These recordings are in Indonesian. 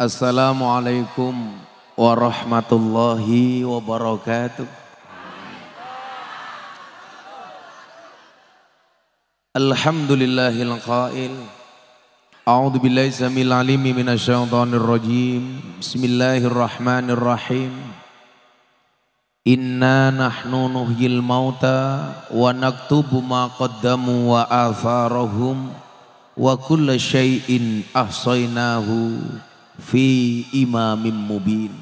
Assalamualaikum warahmatullahi wabarakatuh. Alhamdulillahil qail. A'udzu billahi samil alimi minasyaitonir rajim. Bismillahirrahmanirrahim. Inna nahnu nuhyil mauta wa naktubu ma qaddamu wa atharahum wa kulla syai'in ahsainahu fi imamim mubin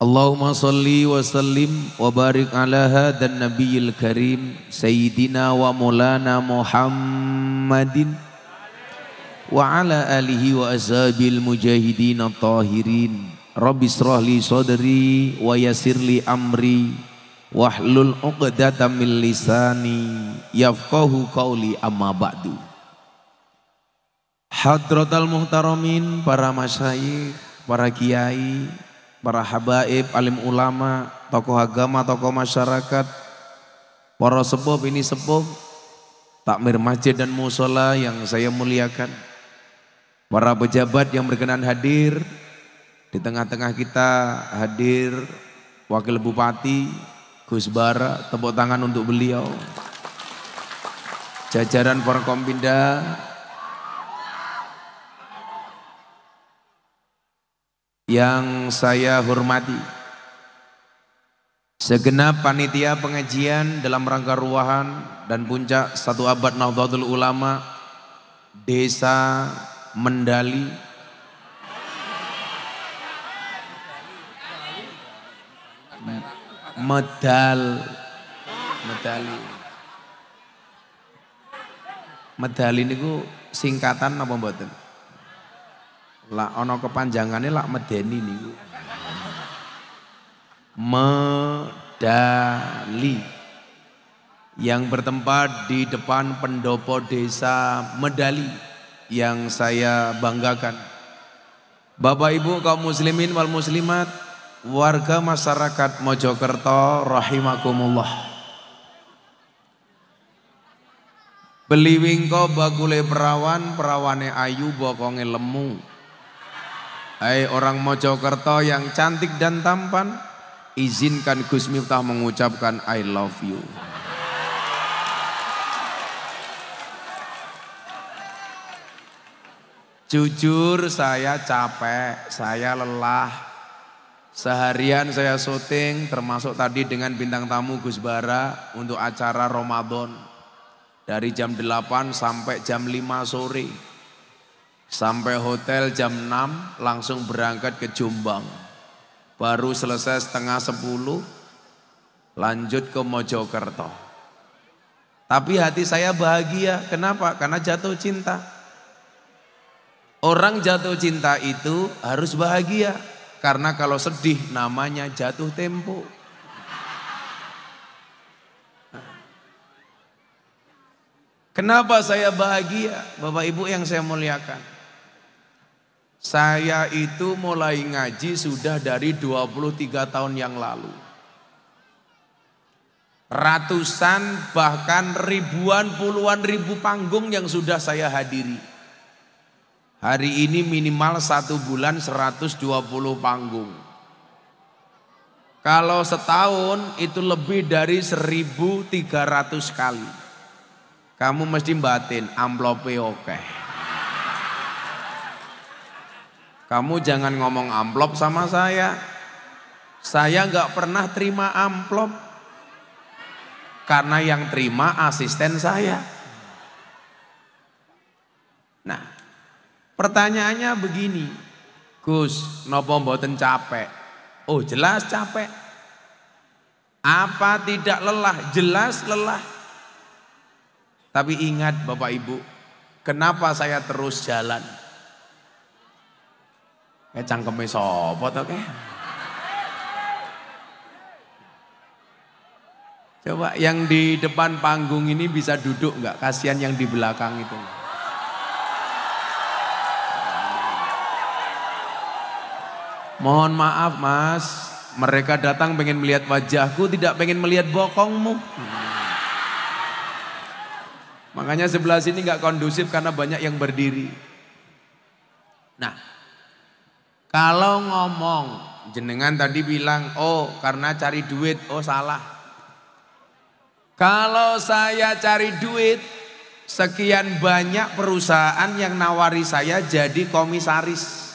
Allahumma salli wa sallim wa barik ala hadan nabiyil karim sayyidina wa maulana Muhammadin wa ala alihi wa azabil mujahidin tahirin rabbi israhli sadri wa yassirli amri wahlul 'uqdatam min lisani yafqahu qawli amma ba'du Hadrotal Muhtaromin, para masyayikh, para kiai, para habaib, alim ulama, tokoh agama, tokoh masyarakat, para sebab ini sebab takmir masjid dan musola yang saya muliakan, para pejabat yang berkenan hadir, di tengah-tengah kita hadir wakil bupati, Gus Bara, tepuk tangan untuk beliau, jajaran Forkompinda, yang saya hormati segenap panitia pengajian dalam rangka ruahan dan puncak satu abad Nahdlatul Ulama Desa Mendali Medal Medali Medali ini niku singkatan apa mboten? Lak ana kepanjangane lak medeni niku. Medali yang bertempat di depan pendopo desa Medali yang saya banggakan. Bapak Ibu kaum muslimin wal muslimat, warga masyarakat Mojokerto rahimakumullah. Beliwingko bagule perawan, perawane ayu bokonge lemu. Hai orang Mojokerto yang cantik dan tampan, izinkan Gus Miftah mengucapkan I love you. Jujur saya capek, saya lelah. Seharian saya syuting termasuk tadi dengan bintang tamu Gus Bara untuk acara Ramadan. Dari jam 8 sampai jam 5 sore. Sampai hotel jam 6 langsung berangkat ke Jombang. Baru selesai setengah 10 lanjut ke Mojokerto. Tapi hati saya bahagia. Kenapa? Karena jatuh cinta. Orang jatuh cinta itu harus bahagia. Karena kalau sedih namanya jatuh tempo. Kenapa saya bahagia? Bapak Ibu yang saya muliakan. Saya itu mulai ngaji sudah dari 23 tahun yang lalu. Ratusan bahkan ribuan puluhan ribu panggung yang sudah saya hadiri. Hari ini minimal satu bulan 120 panggung. Kalau setahun itu lebih dari 1300 kali. Kamu mesti batin amplope oke. Okay. Kamu jangan ngomong amplop sama saya. Saya nggak pernah terima amplop. Karena yang terima asisten saya. Nah, pertanyaannya begini. Gus, nopo mboten capek? Oh, jelas capek. Apa tidak lelah? Jelas lelah. Tapi ingat Bapak Ibu, kenapa saya terus jalan? Eh cangkeme sapa to ke? Coba yang di depan panggung ini bisa duduk nggak? Kasihan yang di belakang itu. Mohon maaf mas, mereka datang pengen melihat wajahku, tidak pengen melihat bokongmu. Makanya sebelah sini nggak kondusif karena banyak yang berdiri. Nah, kalau ngomong, jenengan tadi bilang, oh karena cari duit, oh salah. Kalau saya cari duit, sekian banyak perusahaan yang nawari saya jadi komisaris.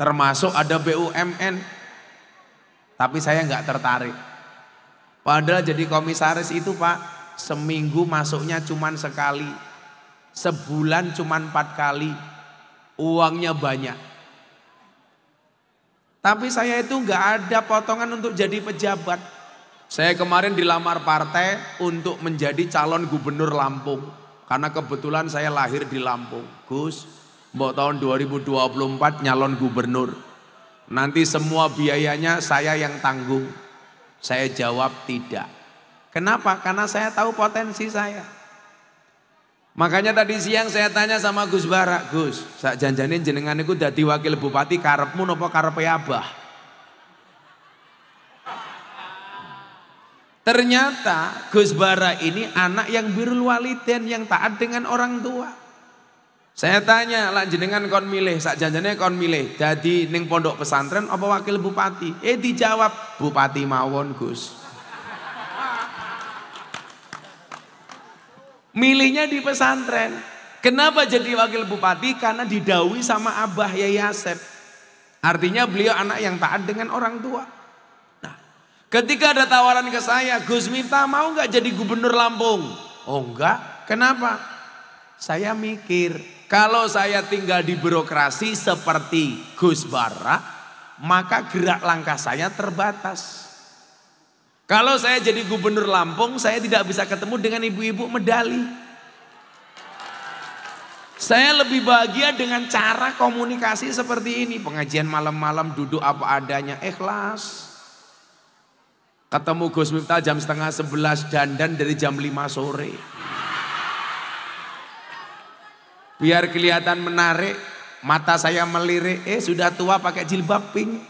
Termasuk ada BUMN. Tapi saya nggak tertarik. Padahal jadi komisaris itu pak, seminggu masuknya cuman sekali. Sebulan cuman empat kali uangnya banyak. Tapi saya itu nggak ada potongan untuk jadi pejabat. Saya kemarin dilamar partai untuk menjadi calon gubernur Lampung. Karena kebetulan saya lahir di Lampung. Gus, mau tahun 2024 nyalon gubernur. Nanti semua biayanya saya yang tanggung. Saya jawab tidak. Kenapa? Karena saya tahu potensi saya. Makanya tadi siang saya tanya sama Gus Barak, Gus, sak janjanin jenengan itu dadi wakil bupati karepmu napa karepe abah? Ternyata Gus Bara ini anak yang birul waliden yang taat dengan orang tua. Saya tanya, lah jenengan kon milih, sak janjane kon milih, jadi ning pondok pesantren apa wakil bupati? Eh dijawab, bupati mawon Gus. Milihnya di pesantren. Kenapa jadi wakil bupati? Karena didawi sama Abah Yayasep. Artinya beliau anak yang taat dengan orang tua. Nah, ketika ada tawaran ke saya, Gus Miftah mau nggak jadi gubernur Lampung? Oh enggak, kenapa? Saya mikir, kalau saya tinggal di birokrasi seperti Gus Bara, maka gerak langkah saya terbatas. Kalau saya jadi gubernur Lampung, saya tidak bisa ketemu dengan ibu-ibu medali. Saya lebih bahagia dengan cara komunikasi seperti ini. Pengajian malam-malam duduk apa adanya, ikhlas. Ketemu Gus Miftah jam setengah sebelas dandan dari jam lima sore. Biar kelihatan menarik, mata saya melirik, eh sudah tua pakai jilbab pink.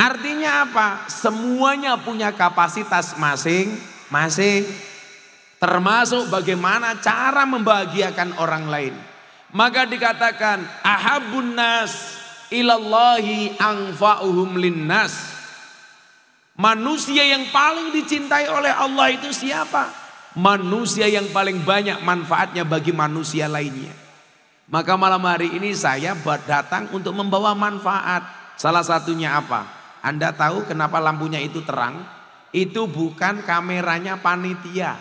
Artinya apa? Semuanya punya kapasitas masing-masing. Termasuk bagaimana cara membahagiakan orang lain. Maka dikatakan ahabun nas ilallahi angfa'uhum linnas. Manusia yang paling dicintai oleh Allah itu siapa? Manusia yang paling banyak manfaatnya bagi manusia lainnya. Maka malam hari ini saya datang untuk membawa manfaat. Salah satunya apa? Anda tahu kenapa lampunya itu terang? Itu bukan kameranya panitia.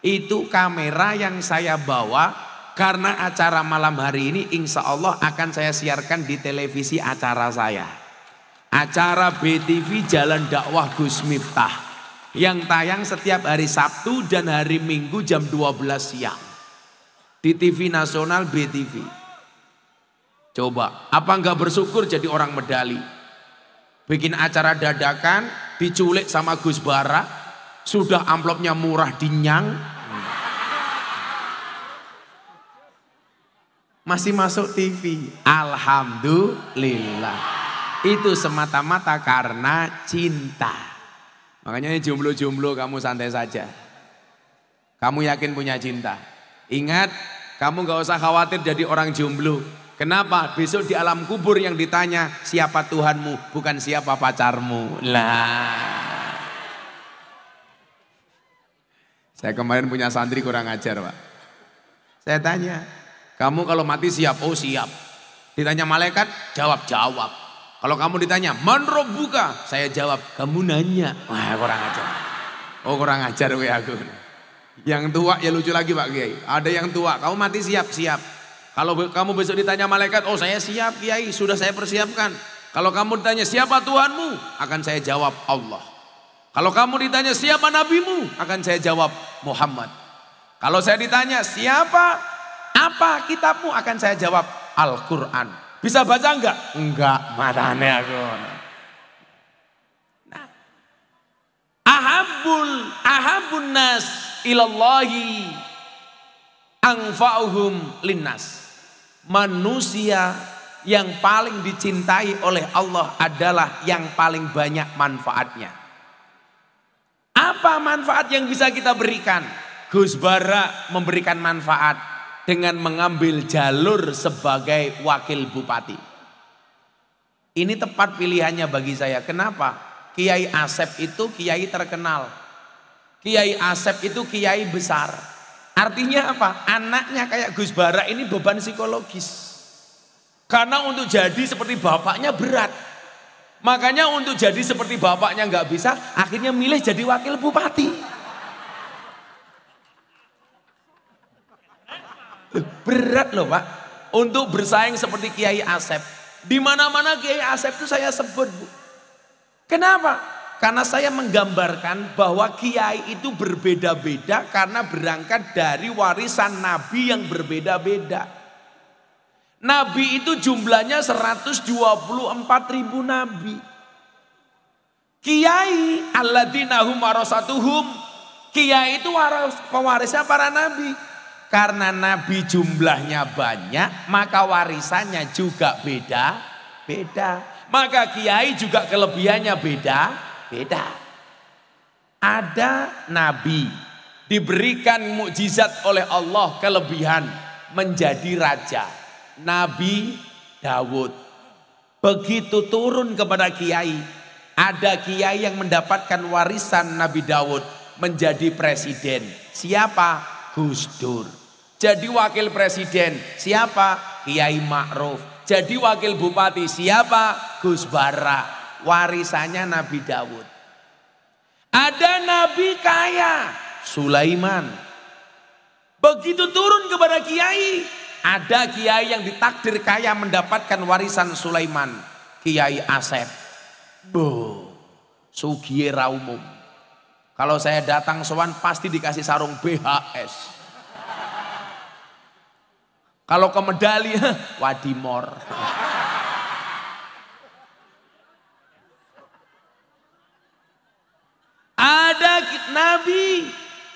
Itu kamera yang saya bawa karena acara malam hari ini insya Allah akan saya siarkan di televisi acara saya. Acara BTV Jalan Dakwah Gus Miftah. Yang tayang setiap hari Sabtu dan hari Minggu jam 12 siang. Di TV nasional BTV. Coba, apa enggak bersyukur jadi orang medali? bikin acara dadakan, diculik sama Gus Bara, sudah amplopnya murah dinyang. Masih masuk TV. Alhamdulillah. Itu semata-mata karena cinta. Makanya ini jomblo-jomblo kamu santai saja. Kamu yakin punya cinta. Ingat, kamu gak usah khawatir jadi orang jomblo. Kenapa? Besok di alam kubur yang ditanya siapa Tuhanmu, bukan siapa pacarmu. Lah. Saya kemarin punya santri kurang ajar, Pak. Saya tanya, kamu kalau mati siap? Oh siap. Ditanya malaikat, jawab jawab. Kalau kamu ditanya, manro buka, saya jawab, kamu nanya. Wah kurang ajar. Oh kurang ajar gue aku. Yang tua ya lucu lagi Pak Kiai. Ada yang tua, kamu mati siap siap. Kalau kamu besok ditanya malaikat, oh saya siap kiai, sudah saya persiapkan. Kalau kamu ditanya siapa Tuhanmu, akan saya jawab Allah. Kalau kamu ditanya siapa nabimu, akan saya jawab Muhammad. Kalau saya ditanya siapa apa kitabmu, akan saya jawab Al-Qur'an. Bisa baca enggak? Enggak, matanya aku. Nah. Ahabul ahabun nas ilallahi anfa'uhum linnas manusia yang paling dicintai oleh Allah adalah yang paling banyak manfaatnya. Apa manfaat yang bisa kita berikan? Gus Bara memberikan manfaat dengan mengambil jalur sebagai wakil bupati. Ini tepat pilihannya bagi saya. Kenapa? Kiai Asep itu kiai terkenal. Kiai Asep itu kiai besar. Artinya apa? Anaknya kayak Gus Bara ini beban psikologis. Karena untuk jadi seperti bapaknya berat. Makanya untuk jadi seperti bapaknya nggak bisa, akhirnya milih jadi wakil bupati. Berat loh pak, untuk bersaing seperti Kiai Asep. Di mana mana Kiai Asep itu saya sebut Kenapa? Karena saya menggambarkan bahwa kiai itu berbeda-beda karena berangkat dari warisan nabi yang berbeda-beda. Nabi itu jumlahnya 124 ribu nabi. Kiai alladinahum warasatuhum. Kiai itu waras, pewarisnya para nabi. Karena nabi jumlahnya banyak, maka warisannya juga beda-beda. Maka kiai juga kelebihannya beda Beda. Ada nabi diberikan mukjizat oleh Allah kelebihan menjadi raja. Nabi Dawud. Begitu turun kepada kiai, ada kiai yang mendapatkan warisan Nabi Dawud menjadi presiden. Siapa? Gus Dur. Jadi wakil presiden. Siapa? Kiai Ma'ruf. Jadi wakil bupati. Siapa? Gus Bara warisannya Nabi Dawud. Ada nabi kaya, Sulaiman. Begitu turun kepada kiai, ada kiai yang ditakdir kaya mendapatkan warisan Sulaiman, Kiai Asep. bu, sugie Raumum. Kalau saya datang sowan pasti dikasih sarung BHS. Kalau ke medali, wadimor. Ada nabi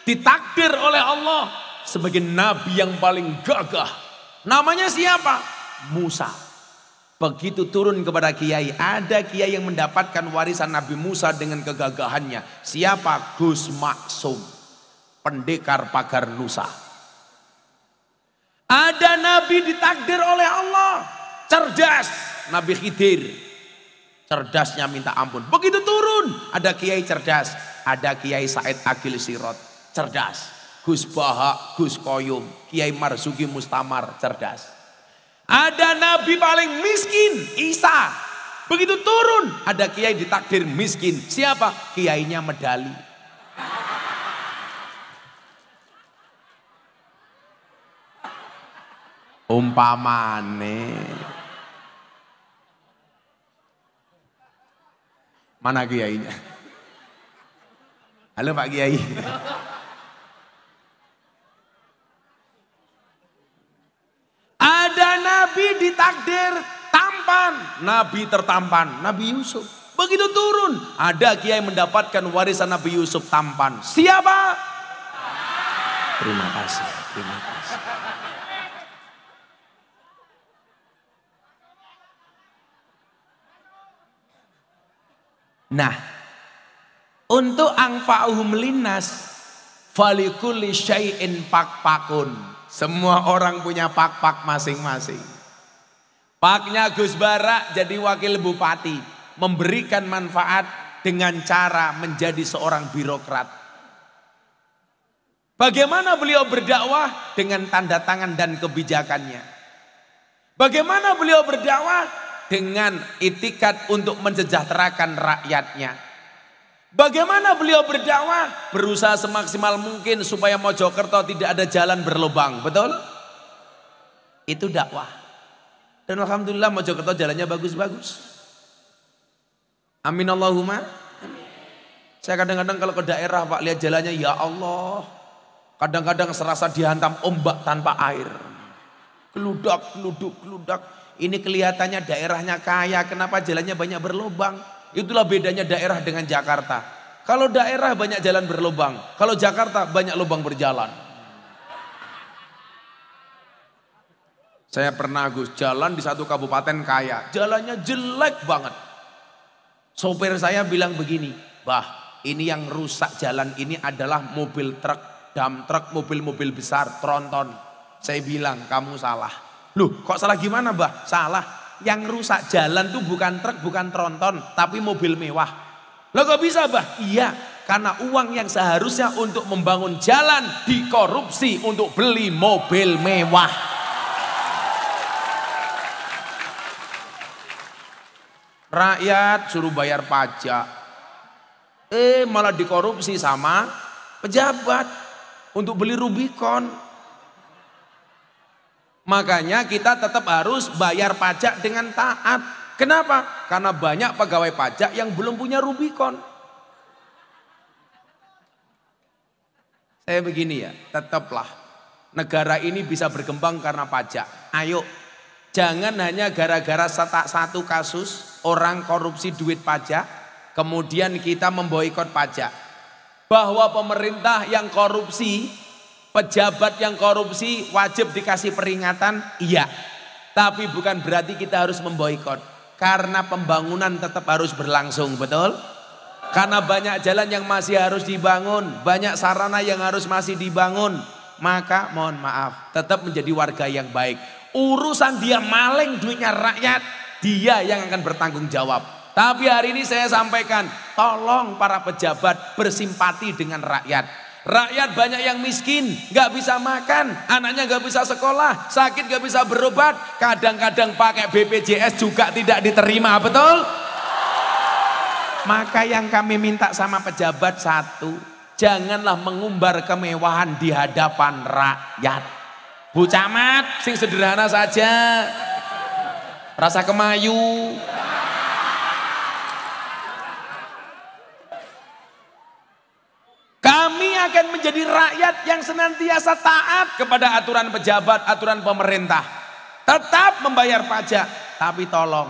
ditakdir oleh Allah sebagai nabi yang paling gagah. Namanya siapa? Musa. Begitu turun kepada kiai, ada kiai yang mendapatkan warisan Nabi Musa dengan kegagahannya. Siapa? Gus Maksum, pendekar pagar Nusa. Ada nabi ditakdir oleh Allah, cerdas Nabi Khidir. Cerdasnya minta ampun. Begitu turun, ada kiai cerdas ada Kiai Said Agil Sirot, cerdas. Gus Baha, Gus Koyum, Kiai Marzuki Mustamar, cerdas. Ada nabi paling miskin, Isa. Begitu turun, ada kiai ditakdir miskin. Siapa? Kiainya medali. Umpamane. Mana kiainya? Halo Pak Kiai. Ada nabi ditakdir tampan, nabi tertampan, Nabi Yusuf. Begitu turun, ada kiai mendapatkan warisan Nabi Yusuf tampan. Siapa? Terima kasih, terima kasih. Nah, untuk angfa'uhum linas falikulli syai'in pak-pakun. Semua orang punya pak-pak masing-masing. Paknya Gus Bara jadi wakil bupati, memberikan manfaat dengan cara menjadi seorang birokrat. Bagaimana beliau berdakwah dengan tanda tangan dan kebijakannya? Bagaimana beliau berdakwah dengan itikat untuk mensejahterakan rakyatnya? Bagaimana beliau berdakwah? Berusaha semaksimal mungkin supaya Mojokerto tidak ada jalan berlubang, betul? Itu dakwah. Dan alhamdulillah Mojokerto jalannya bagus-bagus. Amin Allahumma. Saya kadang-kadang kalau ke daerah Pak lihat jalannya ya Allah. Kadang-kadang serasa dihantam ombak tanpa air. Keludak, keluduk, keludak. Ini kelihatannya daerahnya kaya, kenapa jalannya banyak berlubang? Itulah bedanya daerah dengan Jakarta. Kalau daerah banyak jalan berlubang, kalau Jakarta banyak lubang berjalan. Saya pernah Gus jalan di satu kabupaten kaya, jalannya jelek banget. Sopir saya bilang begini, bah ini yang rusak jalan ini adalah mobil truk, dam truk, mobil-mobil besar, tronton. Saya bilang kamu salah. Loh kok salah gimana bah? Salah, yang rusak jalan tuh bukan truk, bukan tronton, tapi mobil mewah. Lo kok bisa bah? Iya, karena uang yang seharusnya untuk membangun jalan dikorupsi untuk beli mobil mewah. Rakyat suruh bayar pajak. Eh malah dikorupsi sama pejabat untuk beli Rubicon. Makanya kita tetap harus bayar pajak dengan taat. Kenapa? Karena banyak pegawai pajak yang belum punya Rubicon. Saya begini ya, tetaplah negara ini bisa berkembang karena pajak. Ayo, jangan hanya gara-gara satu kasus orang korupsi duit pajak, kemudian kita memboikot pajak. Bahwa pemerintah yang korupsi Pejabat yang korupsi wajib dikasih peringatan, iya. Tapi bukan berarti kita harus memboikot. Karena pembangunan tetap harus berlangsung, betul? Karena banyak jalan yang masih harus dibangun, banyak sarana yang harus masih dibangun. Maka mohon maaf, tetap menjadi warga yang baik. Urusan dia maling duitnya rakyat, dia yang akan bertanggung jawab. Tapi hari ini saya sampaikan, tolong para pejabat bersimpati dengan rakyat. Rakyat banyak yang miskin, nggak bisa makan, anaknya nggak bisa sekolah, sakit nggak bisa berobat, kadang-kadang pakai BPJS juga tidak diterima, betul? Maka yang kami minta sama pejabat satu, janganlah mengumbar kemewahan di hadapan rakyat. Bu Camat, sing sederhana saja. Rasa kemayu. Kami akan menjadi rakyat yang senantiasa taat kepada aturan pejabat, aturan pemerintah. Tetap membayar pajak, tapi tolong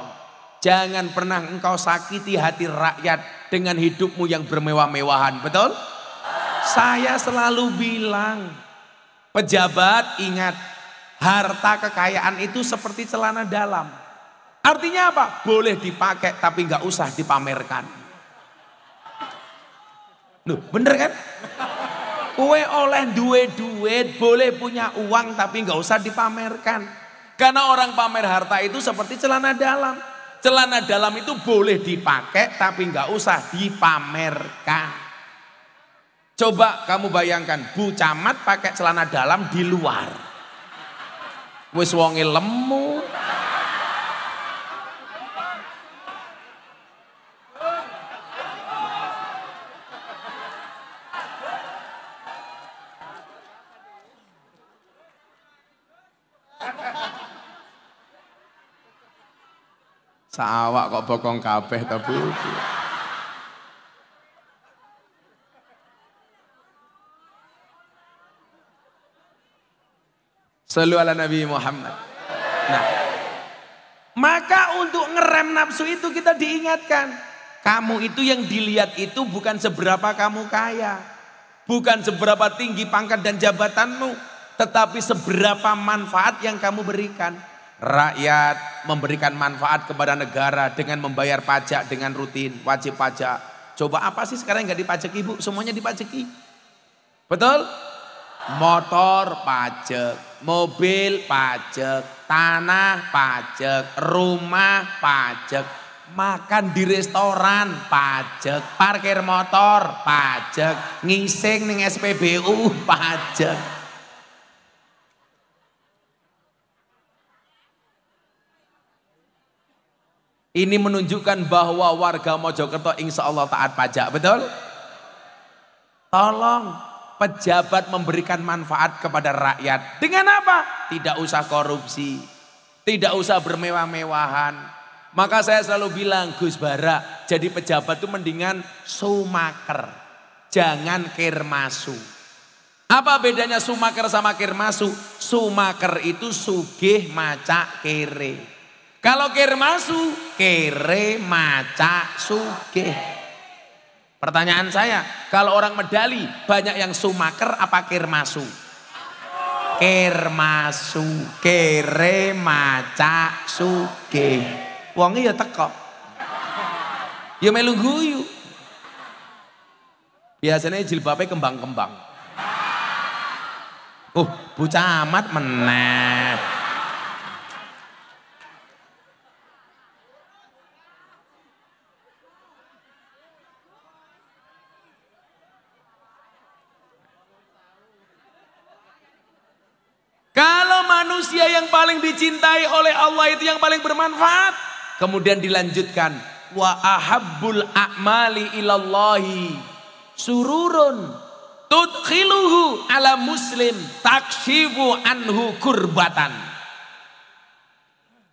jangan pernah engkau sakiti hati rakyat dengan hidupmu yang bermewah-mewahan, betul? Saya selalu bilang, pejabat ingat, harta kekayaan itu seperti celana dalam. Artinya apa? Boleh dipakai tapi nggak usah dipamerkan. Loh, bener kan? Kue oleh duit-duit, boleh punya uang tapi nggak usah dipamerkan. Karena orang pamer harta itu seperti celana dalam. Celana dalam itu boleh dipakai tapi nggak usah dipamerkan. Coba kamu bayangkan, Bu Camat pakai celana dalam di luar. Wis wonge lemu. Sawak kok bokong kabeh ta Bu. Selalu ala Nabi Muhammad. Nah, maka untuk ngerem nafsu itu kita diingatkan. Kamu itu yang dilihat itu bukan seberapa kamu kaya. Bukan seberapa tinggi pangkat dan jabatanmu. Tetapi seberapa manfaat yang kamu berikan rakyat memberikan manfaat kepada negara dengan membayar pajak dengan rutin, wajib pajak. Coba apa sih sekarang nggak dipajaki ibu? Semuanya dipajaki. Betul? Motor pajak, mobil pajak, tanah pajak, rumah pajak, makan di restoran pajak, parkir motor pajak, ngising ning SPBU pajak. Ini menunjukkan bahwa warga Mojokerto insya Allah taat pajak, betul? Tolong pejabat memberikan manfaat kepada rakyat. Dengan apa? Tidak usah korupsi, tidak usah bermewah-mewahan. Maka saya selalu bilang, Gus Bara, jadi pejabat itu mendingan sumaker. Jangan kirmasu. Apa bedanya sumaker sama kirmasu? Sumaker itu sugih maca kere. Kalau kirim masuk kere maca suge. Pertanyaan saya, kalau orang medali banyak yang sumaker apa kirim masu? Kirim masu, kere maca suge. Wonge ya teko. Ya melu guyu. Biasanya jilbabnya kembang-kembang. Oh, bocah amat menang. yang paling dicintai oleh Allah itu yang paling bermanfaat. Kemudian dilanjutkan wa ahabbul a'mali ilallahi sururun tudkhiluhu ala muslim takshifu anhu kurbatan.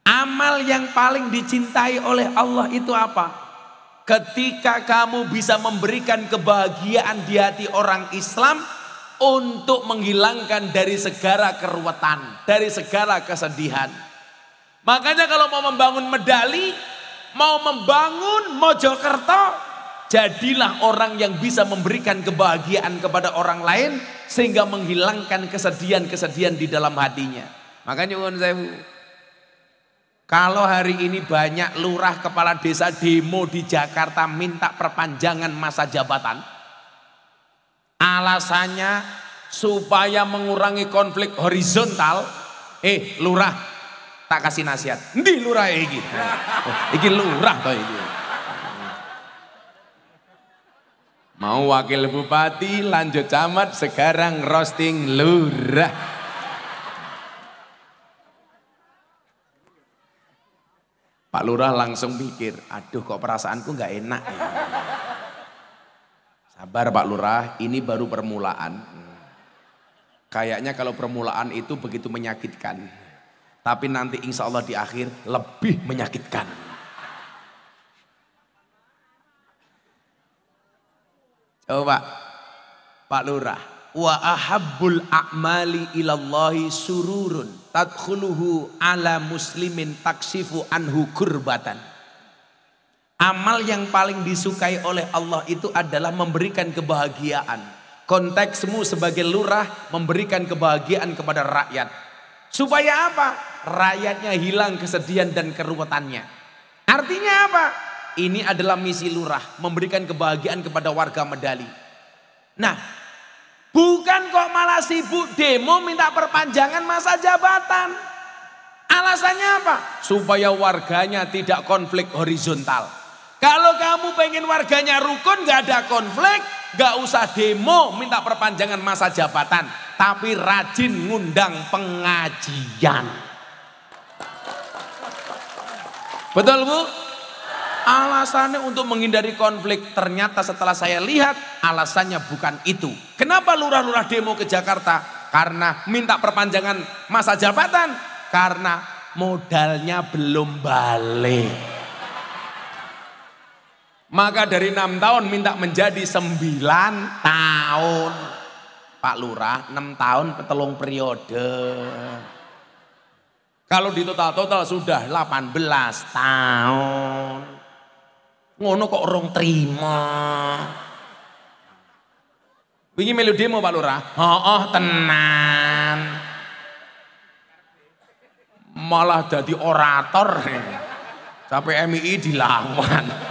Amal yang paling dicintai oleh Allah itu apa? Ketika kamu bisa memberikan kebahagiaan di hati orang Islam, untuk menghilangkan dari segala keruwetan, dari segala kesedihan. Makanya kalau mau membangun medali, mau membangun Mojokerto, jadilah orang yang bisa memberikan kebahagiaan kepada orang lain sehingga menghilangkan kesedihan-kesedihan di dalam hatinya. Makanya Uwan kalau hari ini banyak lurah kepala desa demo di Jakarta minta perpanjangan masa jabatan, Alasannya supaya mengurangi konflik horizontal. Eh, lurah, tak kasih nasihat. Ndi lurah ya iki. Nah, oh, iki lurah to iki. Mau wakil bupati, lanjut camat, sekarang roasting lurah. Pak Lurah langsung pikir, aduh kok perasaanku nggak enak ya. Sabar Pak Lurah, ini baru permulaan. Kayaknya kalau permulaan itu begitu menyakitkan. Tapi nanti insya Allah di akhir lebih menyakitkan. Coba Pak Lurah. Wa ahabbul a'mali ilallahi sururun. Tadkhuluhu ala muslimin taksifu anhu kurbatan. Amal yang paling disukai oleh Allah itu adalah memberikan kebahagiaan. Konteksmu sebagai lurah memberikan kebahagiaan kepada rakyat. Supaya apa? Rakyatnya hilang kesedihan dan keruwetannya. Artinya apa? Ini adalah misi lurah, memberikan kebahagiaan kepada warga Medali. Nah, bukan kok malah sibuk demo minta perpanjangan masa jabatan. Alasannya apa? Supaya warganya tidak konflik horizontal. Kalau kamu pengen warganya rukun, gak ada konflik, gak usah demo minta perpanjangan masa jabatan. Tapi rajin ngundang pengajian. Betul bu? Alasannya untuk menghindari konflik ternyata setelah saya lihat alasannya bukan itu. Kenapa lurah-lurah demo ke Jakarta? Karena minta perpanjangan masa jabatan. Karena modalnya belum balik. Maka dari enam tahun minta menjadi sembilan tahun. Pak Lurah, enam tahun petelung periode. Kalau di total-total sudah 18 tahun. Ngono kok orang terima. Wingi melu demo Pak Lurah. Oh, oh tenan. Malah jadi orator. Sampai MII dilawan.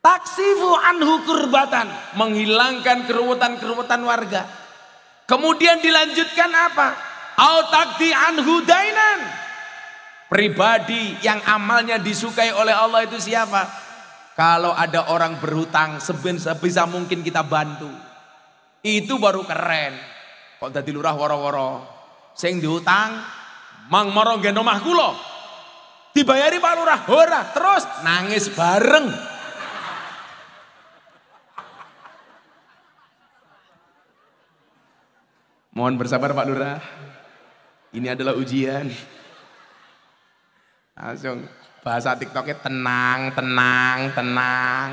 Taksifu anhu kurbatan. Menghilangkan keruwetan-keruwetan warga. Kemudian dilanjutkan apa? Au takdi anhu dainan. Pribadi yang amalnya disukai oleh Allah itu siapa? Kalau ada orang berhutang sebisa mungkin kita bantu. Itu baru keren. Kok jadi lurah woro-woro. Sing dihutang mang moro ngen omah Dibayari Pak Lurah, ora terus nangis bareng. Mohon bersabar Pak Lurah. Ini adalah ujian. Langsung bahasa TikToknya tenang, tenang, tenang.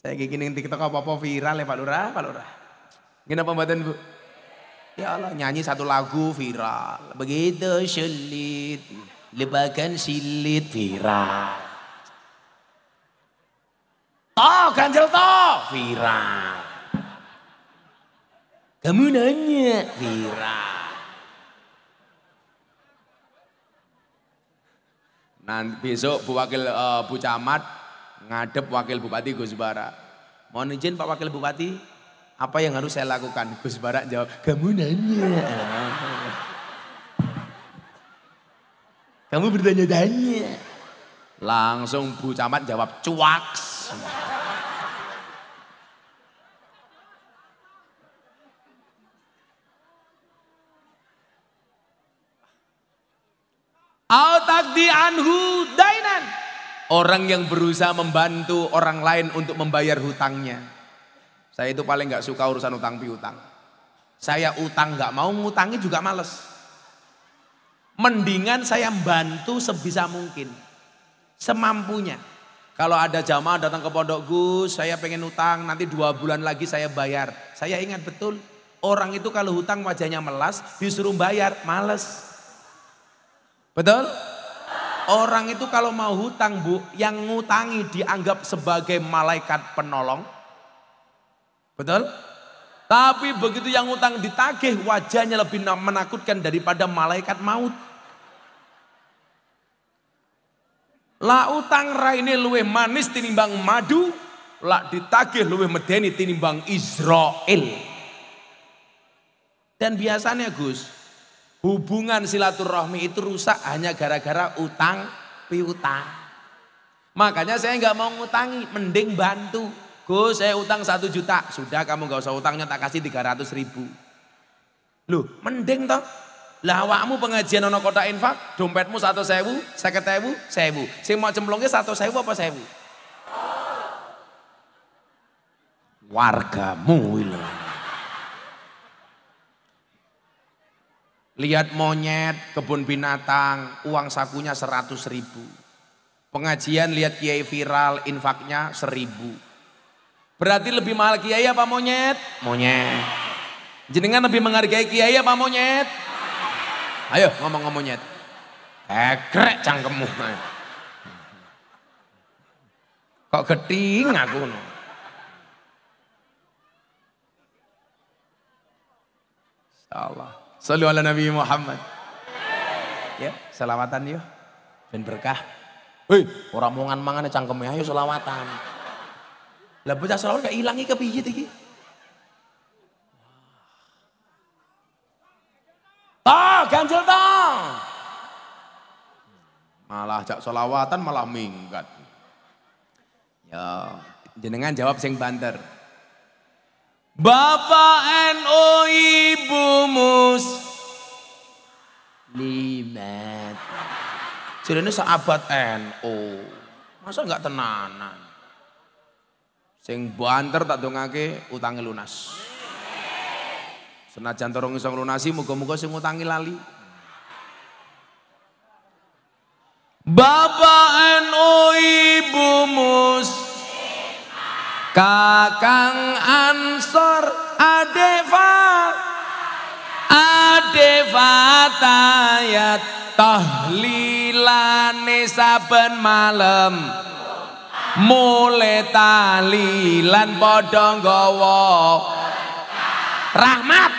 Saya gini TikTok apa-apa viral ya Pak Lurah, Pak Lurah. gimana apa Bu? Ya Allah nyanyi satu lagu viral. Begitu sulit. Lebakan silit viral. Oh, ganjel toh viral. Kamu nanya Vira. Nanti besok Bu Wakil uh, Bu Camat ngadep Wakil Bupati Gus Bara. Mohon izin Pak Wakil Bupati, apa yang harus saya lakukan? Gus Bara jawab, kamu nanya. Kamu bertanya-tanya. Langsung Bu Camat jawab cuaks. anhu dainan. Orang yang berusaha membantu orang lain untuk membayar hutangnya. Saya itu paling nggak suka urusan utang piutang. Saya utang nggak mau ngutangi juga males. Mendingan saya bantu sebisa mungkin. Semampunya. Kalau ada jamaah datang ke pondok Gus, saya pengen utang, nanti dua bulan lagi saya bayar. Saya ingat betul, orang itu kalau hutang wajahnya melas, disuruh bayar, males. Betul? Orang itu kalau mau hutang bu, yang ngutangi dianggap sebagai malaikat penolong. Betul? Tapi begitu yang ngutang ditagih wajahnya lebih menakutkan daripada malaikat maut. Lah utang raine luwe manis tinimbang madu, la ditagih luwe medeni tinimbang Israel. Dan biasanya Gus, Hubungan silaturahmi itu rusak hanya gara-gara utang piutang. Makanya saya nggak mau ngutangi, mending bantu. Gus, saya utang satu juta. Sudah kamu nggak usah utangnya, tak kasih tiga ratus ribu. Loh, mending toh. Lah awakmu pengajian ono kota infak, dompetmu satu sewu, seket sewu, sewu. Si mau cemplungnya satu sewu apa sewu? Wargamu ilah. Lihat monyet, kebun binatang, uang sakunya seratus ribu. Pengajian lihat kiai viral, infaknya seribu. Berarti lebih mahal kiai apa monyet? Monyet. Jenengan lebih menghargai kiai apa monyet? Ayo ngomong-ngomong monyet. Egrek cangkemmu. Kok geting aku. No. Allah. Sallu ala Nabi Muhammad. Ya, selawatan yuk. Dan berkah. Hei, orang mau ngan mangan cangkeme ayo selawatan. Lah bocah selawat gak ilang iki kepiye iki? Toh, ganjil toh. Malah jak selawatan malah minggat. Ya, jenengan jawab sing banter. Bapak NU Ibu Limet Jadi ini seabad NU. Masa enggak tenanan? Sing banter tak dongake utangnya lunas. Senajan torong iso lunasi muka muka sing utangi lali. Bapak NU Ibu Mus Kakang An Ansor Adeva Adeva tayat tahlilane saben malam mulai talilan padha nggawa rahmat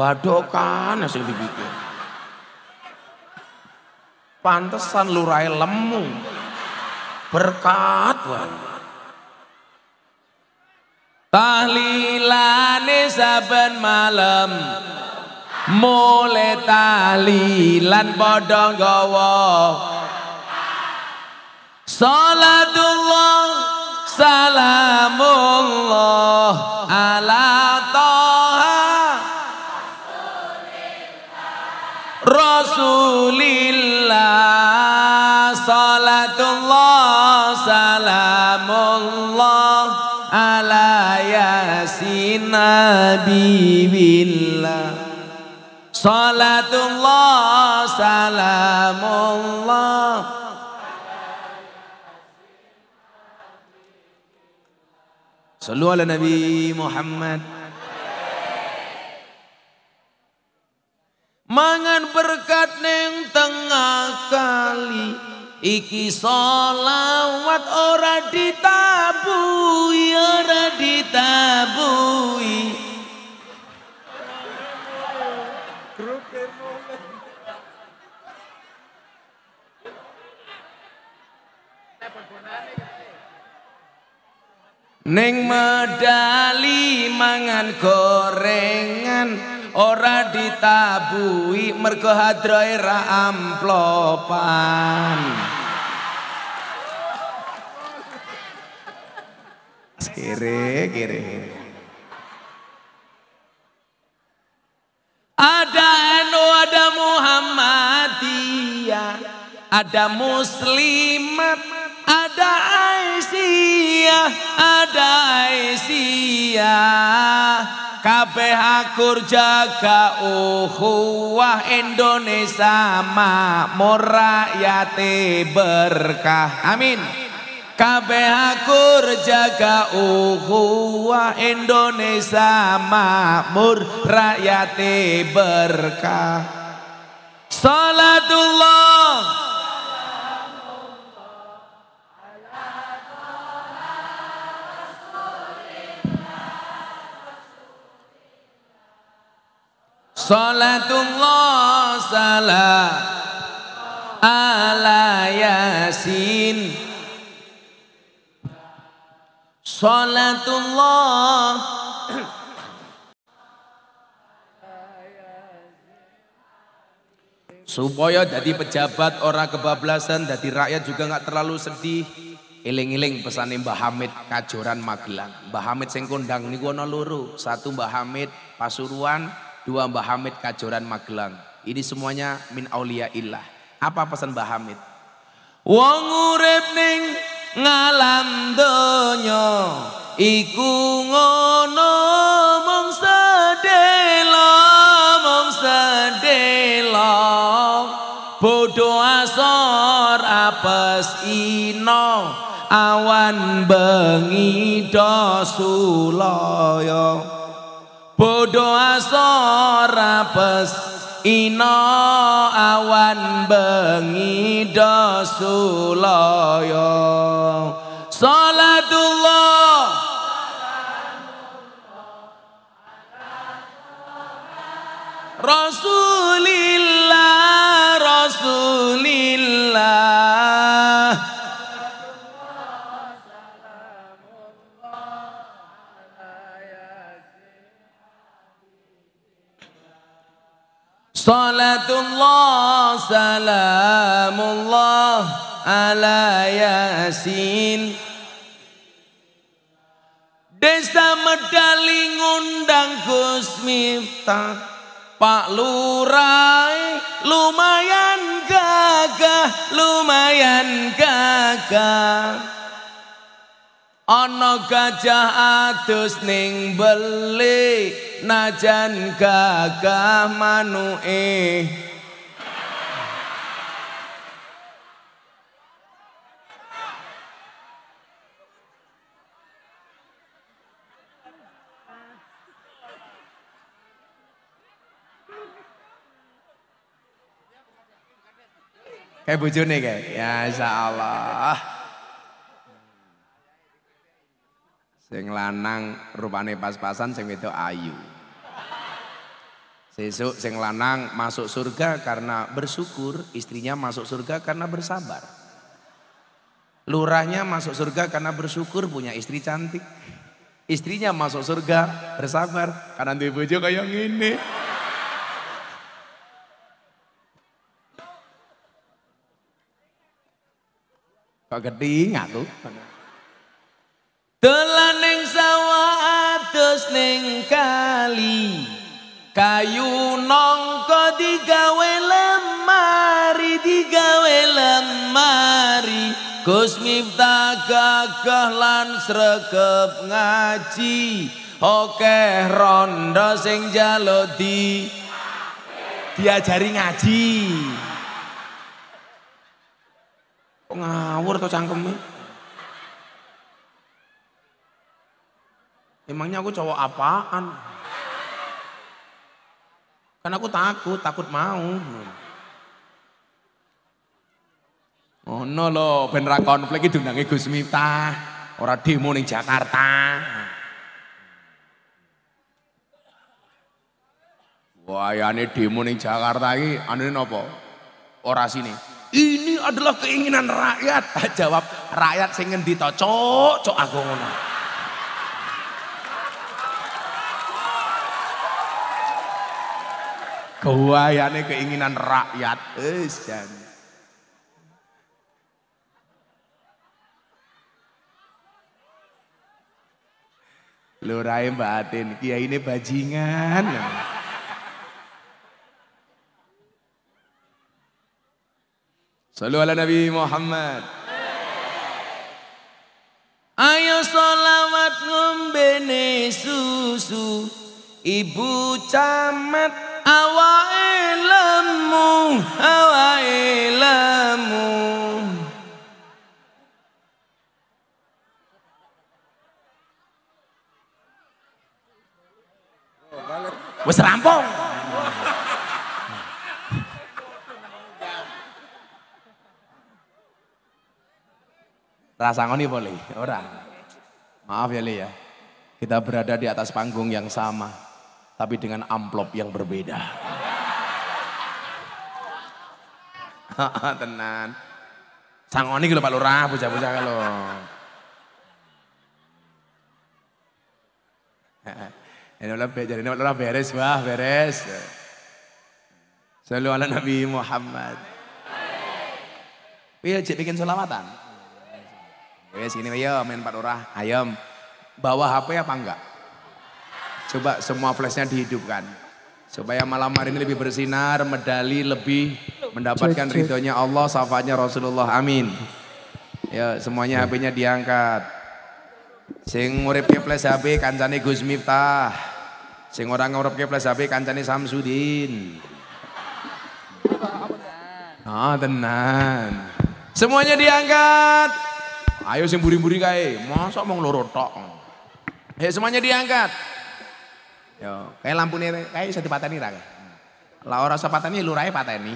badokan sing dipikir pantesan lurai lemu berkat wae Tahlilane saben malam mule tahlilan padha gawa Salatullah salamullah ala habibillah Salatullah salamullah Sallu ala Nabi Muhammad Mangan berkat neng tengah kali Iki salawat ora ditabui ora ditabui Neng medali mangan gorengan ora ditabui mergo hadroe ra amplopan kiri kiri ada NU ada Muhammadiyah ada muslimat ada Aisyah ada Aisyah kabeh akur jaga ukhuwah Indonesia makmur rakyat berkah amin kabeh akur jaga ukhuwah Indonesia makmur rakyat berkah salatullah Salatullah salam ala yasin Salatullah supaya jadi pejabat orang kebablasan jadi rakyat juga nggak terlalu sedih iling-iling pesanin Mbah Hamid Kajoran Magelang Mbah Hamid sing kondang niku ana satu Mbah Hamid Pasuruan Dua Mbah Hamid Kajoran Magelang. Ini semuanya min aulia illah. Apa pesan Mbah Hamid? Wong urip ning ngalam donya iku ngono mong sedelo mong sedelo bodho asor apes ino awan bengi do Bodo asora pes ino awan bengi dosuloyo. Salatullah salamullah ala yasin Desa Medali ngundang Gus Miftah Pak Lurai lumayan gagah lumayan gagah Ono gajah atus ning beli najan gagah eh Kayak bujune kayak, ya insya Allah. Sing lanang rupane pas-pasan sing wedok ayu. Sesuk sing lanang masuk surga karena bersyukur, istrinya masuk surga karena bersabar. Lurahnya masuk surga karena bersyukur punya istri cantik. Istrinya masuk surga bersabar karena duwe bojo kaya ngene. Kok diingat aku? Telan ning sawah atus ning kali Kayu nongko digawe lemari Digawe lemari Gus mifta gagah lan sregep ngaji Oke rondo sing jalodi Diajari ngaji Ngawur to cangkemnya Emangnya aku cowok apaan? Karena aku takut, takut mau. Oh no lo, ben konflik itu nangis Gus Miftah, orang demo di Jakarta. Wah ya ini demo di Jakarta anu ini apa? Orang sini. Ini adalah keinginan rakyat. jawab, rakyat sing ngendi to, Cok? Cok aku ngono. Kehuayane keinginan rakyat. Esan. Lurae Mbak Atin, kiai ini bajingan. Salam ala Nabi Muhammad. Ayo salawat ngombene susu Ibu camat Wes rampung Rasangoni boleh, orang. Maaf ya Li ya. Kita berada di atas panggung yang sama tapi dengan amplop yang berbeda. Tenan. Sangoni gitu Pak Lurah, bocah-bocah kalau. Ini ulah jadi ini ulah beres wah beres. Selalu ala Nabi Muhammad. Iya, cek bikin selamatan. Wes ini ayo main Pak Lurah, ayam. Bawa HP apa enggak? Coba semua flashnya dihidupkan. Supaya malam hari ini lebih bersinar, medali lebih mendapatkan ridhonya Allah, syafaatnya Rasulullah. Amin. Ya, semuanya HP-nya diangkat. Sing nguripke flash HP kancane Gus Miftah. Sing ora nguripke flash HP kancane Samsudin. Ah, tenan. Semuanya diangkat. Ayo sing buri-buri kae. Mosok mung loro tok. Hei semuanya diangkat. Yo, kayak lampu nih, kayak bisa nih, raga. Lah orang sepateni patah pateni.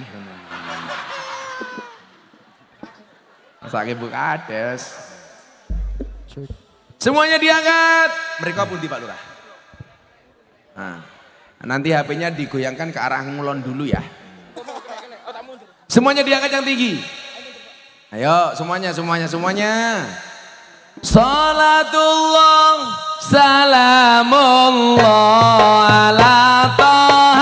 Sakit buka ades. Semuanya diangkat. Mereka pun di Pak Lurah. Nah, nanti HP-nya digoyangkan ke arah ngulon dulu ya. Semuanya diangkat yang tinggi. Ayo semuanya, semuanya, semuanya. Salatullah, salamullah ala Taha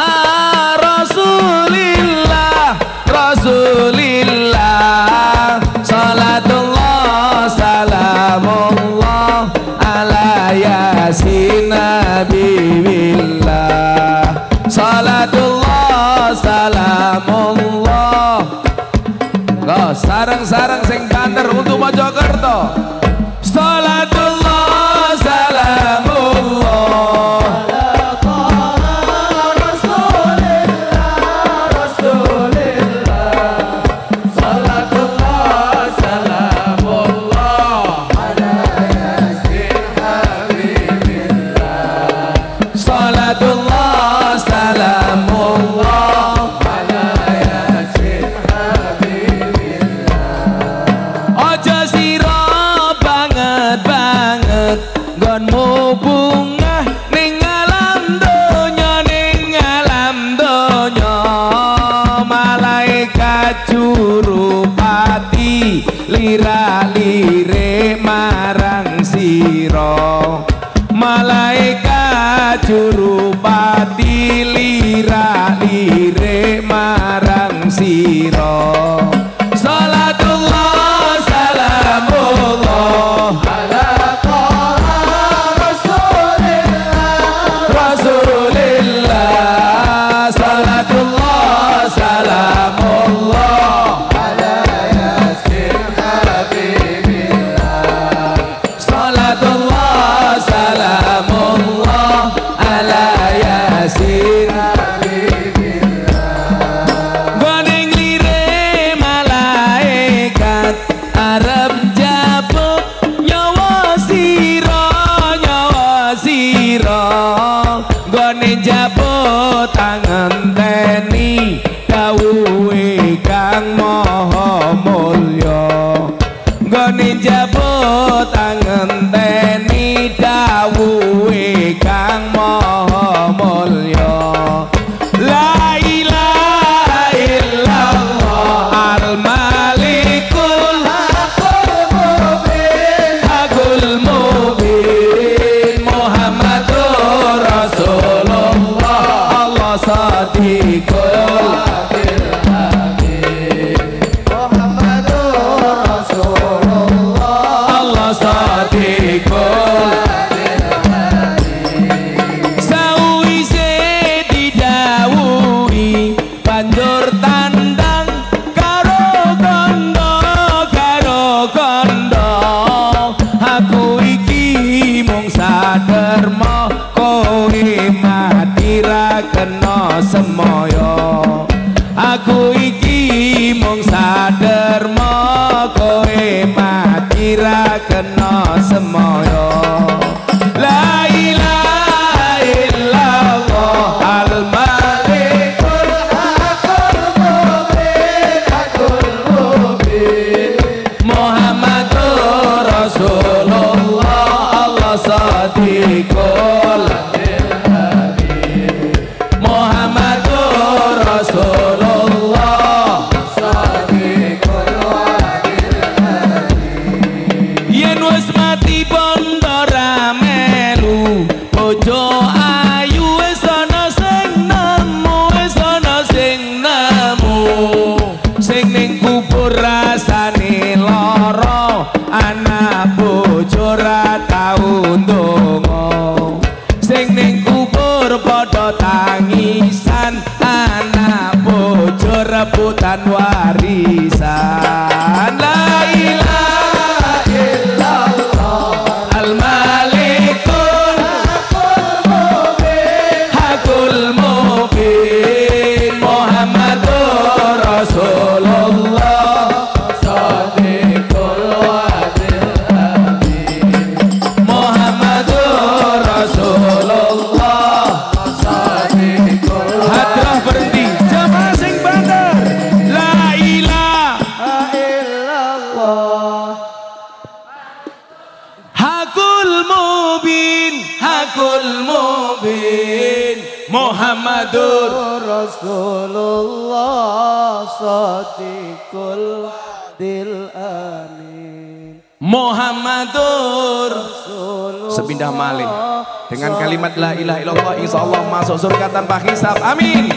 kalimat la ilaha illallah insyaallah masuk surga tanpa hisab amin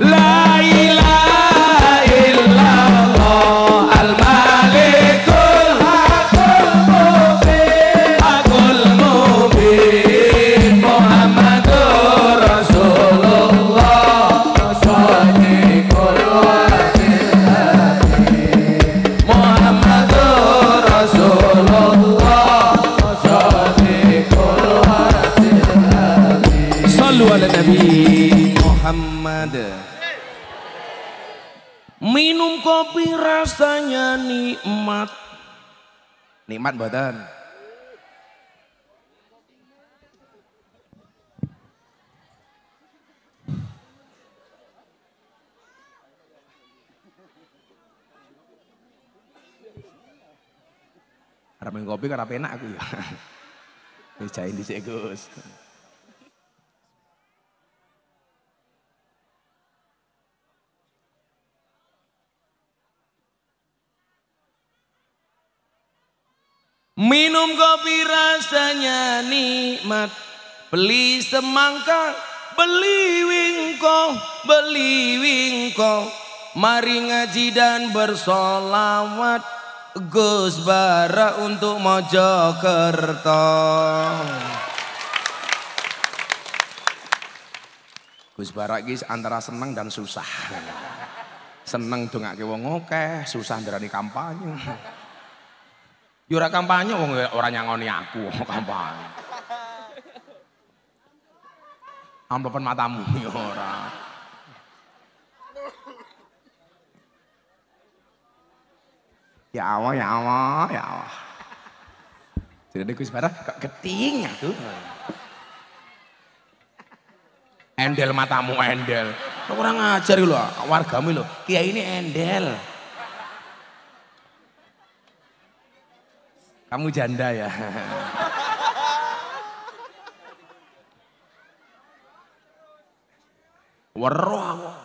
la ilaha nikmat. Nikmat badan. Arep kopi karena penak aku ya. Wis di sini Gus. Minum kopi rasanya nikmat. Beli semangka, beli wingko, beli wingko. Mari ngaji dan bersolawat. Gus bara untuk Mojokerto. Gus bara ini antara senang dan susah. Seneng dengan wong oke, susah dari kampanye. Yura kampanye wong yang ngoni aku kampanye. Amplopan matamu Yura. Ya Allah, ya Allah, ya Allah. Jadi aku separah kok geting aku. Endel matamu endel. Kok kurang ngajar lho wargamu lho. Kiai ini endel. Kamu janda ya. Waroh.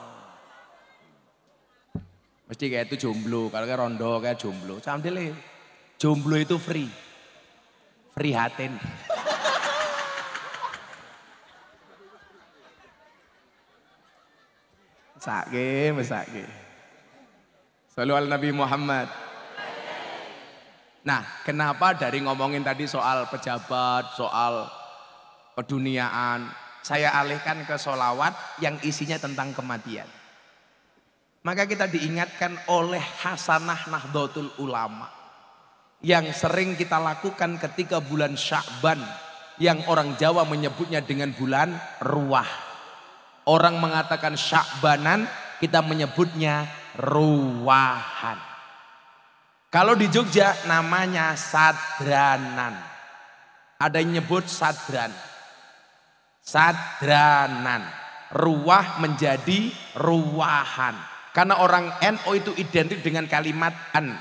Mesti kayak itu jomblo, kalau kayak rondo kayak jomblo. Sambil jomblo itu free. Free hatin. Sakit, mesakit. Salam Nabi Muhammad. Nah, kenapa dari ngomongin tadi soal pejabat, soal keduniaan, saya alihkan ke solawat yang isinya tentang kematian. Maka kita diingatkan oleh Hasanah Nahdlatul Ulama yang sering kita lakukan ketika bulan Sya'ban yang orang Jawa menyebutnya dengan bulan ruah. Orang mengatakan Sya'banan, kita menyebutnya Ruahan. Kalau di Jogja namanya sadranan. Ada yang nyebut sadran. Sadranan. Ruah menjadi ruahan. Karena orang NO itu identik dengan kalimat an.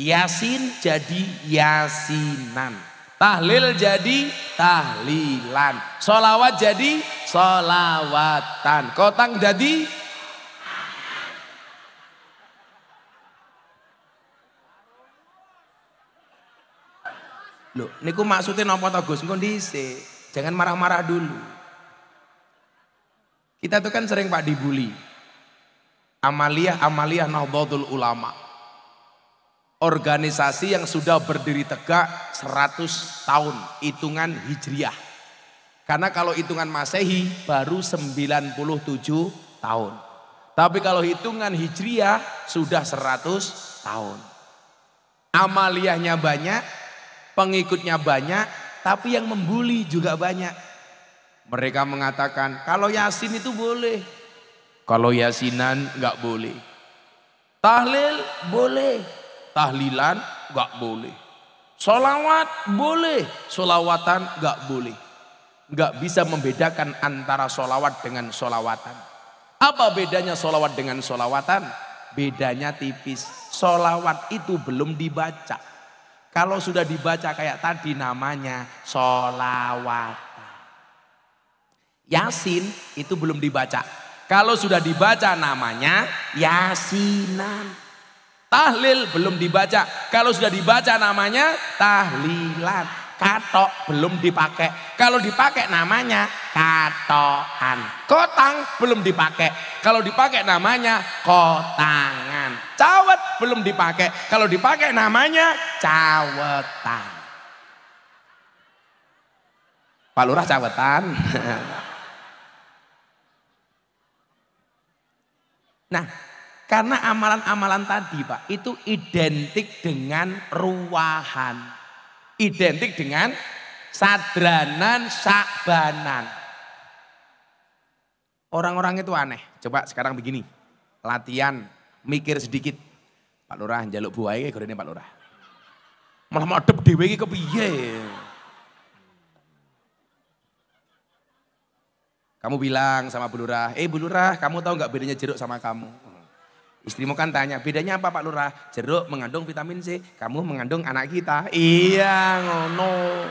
Yasin jadi yasinan. Tahlil jadi tahlilan. Solawat jadi solawatan. Kotang jadi Loh, niku maksudnya nopo to Gus? kondisi Jangan marah-marah dulu. Kita tuh kan sering Pak dibully. Amaliyah amaliyah Nahdlatul Ulama. Organisasi yang sudah berdiri tegak 100 tahun hitungan Hijriah. Karena kalau hitungan Masehi baru 97 tahun. Tapi kalau hitungan Hijriah sudah 100 tahun. Amaliyahnya banyak, pengikutnya banyak, tapi yang membuli juga banyak. Mereka mengatakan, kalau Yasin itu boleh. Kalau Yasinan nggak boleh. Tahlil boleh. Tahlilan nggak boleh. Solawat boleh. Solawatan nggak boleh. Nggak bisa membedakan antara solawat dengan solawatan. Apa bedanya solawat dengan solawatan? Bedanya tipis. Solawat itu belum dibaca kalau sudah dibaca kayak tadi namanya solawat. Yasin itu belum dibaca. Kalau sudah dibaca namanya yasinan. Tahlil belum dibaca. Kalau sudah dibaca namanya tahlilan katok belum dipakai. Kalau dipakai namanya katoan. Kotang belum dipakai. Kalau dipakai namanya kotangan. Cawet belum dipakai. Kalau dipakai namanya cawetan. Pak Lurah cawetan. nah, karena amalan-amalan tadi Pak, itu identik dengan ruahan identik dengan sadranan, sabanan. Orang-orang itu aneh. Coba sekarang begini, latihan, mikir sedikit. Pak Lurah, jaluk buah ini, ini Pak Lurah. Malah mau madep dewe ini kepiye. Kamu bilang sama Bu Lurah, eh Bu Lurah, kamu tahu nggak bedanya jeruk sama kamu? Istrimu kan tanya, bedanya apa Pak Lurah? Jeruk mengandung vitamin C, kamu mengandung anak kita. Iya ngono.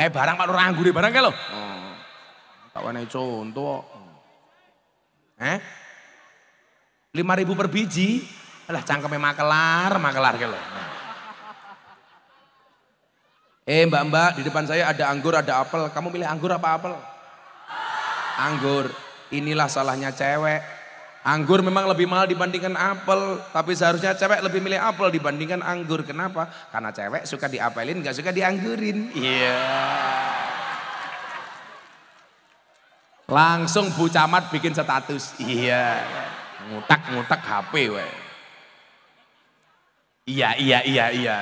Eh barang Pak Lurah anggur barang kalau. Oh. Tak wanai contoh. Eh? 5000 per biji. Alah cangkeme makelar, makelar kalau. Eh mbak-mbak di depan saya ada anggur ada apel. Kamu pilih anggur apa apel? Anggur. Inilah salahnya cewek. Anggur memang lebih mahal dibandingkan apel, tapi seharusnya cewek lebih milih apel dibandingkan anggur. Kenapa? Karena cewek suka diapelin, gak suka dianggurin. Iya. Yeah. Langsung Bu Camat bikin status. Iya. Ngutak-ngutak HP we. Iya, iya, iya, iya.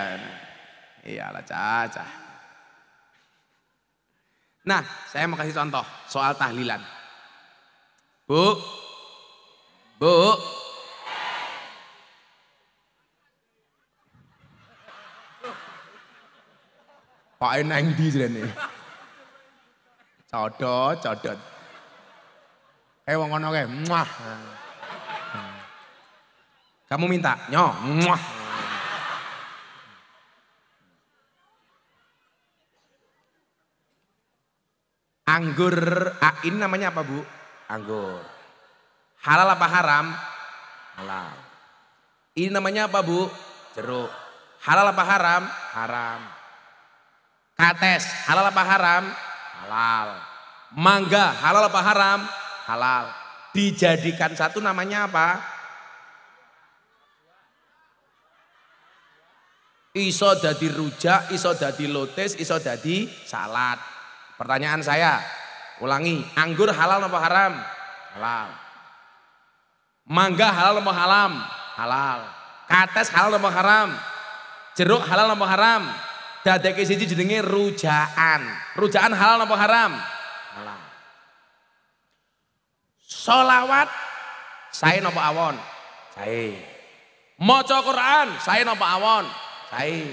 Iyalah caca. Nah, saya mau kasih contoh soal tahlilan. Bu. Bu. Pak Eneng di sini Codot, codot. Eh wong ono ke, muah. Kamu minta, nyo, muah. Anggur Ain namanya apa, Bu? anggur. Halal apa haram? Halal. Ini namanya apa bu? Jeruk. Halal apa haram? Haram. Kates, halal apa haram? Halal. Mangga, halal apa haram? Halal. Dijadikan satu namanya apa? Iso dadi rujak, iso dadi lotes, iso dadi salad. Pertanyaan saya, Ulangi, anggur halal apa haram? Halal. Mangga halal apa haram? Halal. Kates halal apa haram? Jeruk halal apa haram? Dadeke siji jenenge rujaan. Rujaan halal apa haram? Halal. Solawat sae napa awon? Sae. Maca Quran saya napa awon? Sae.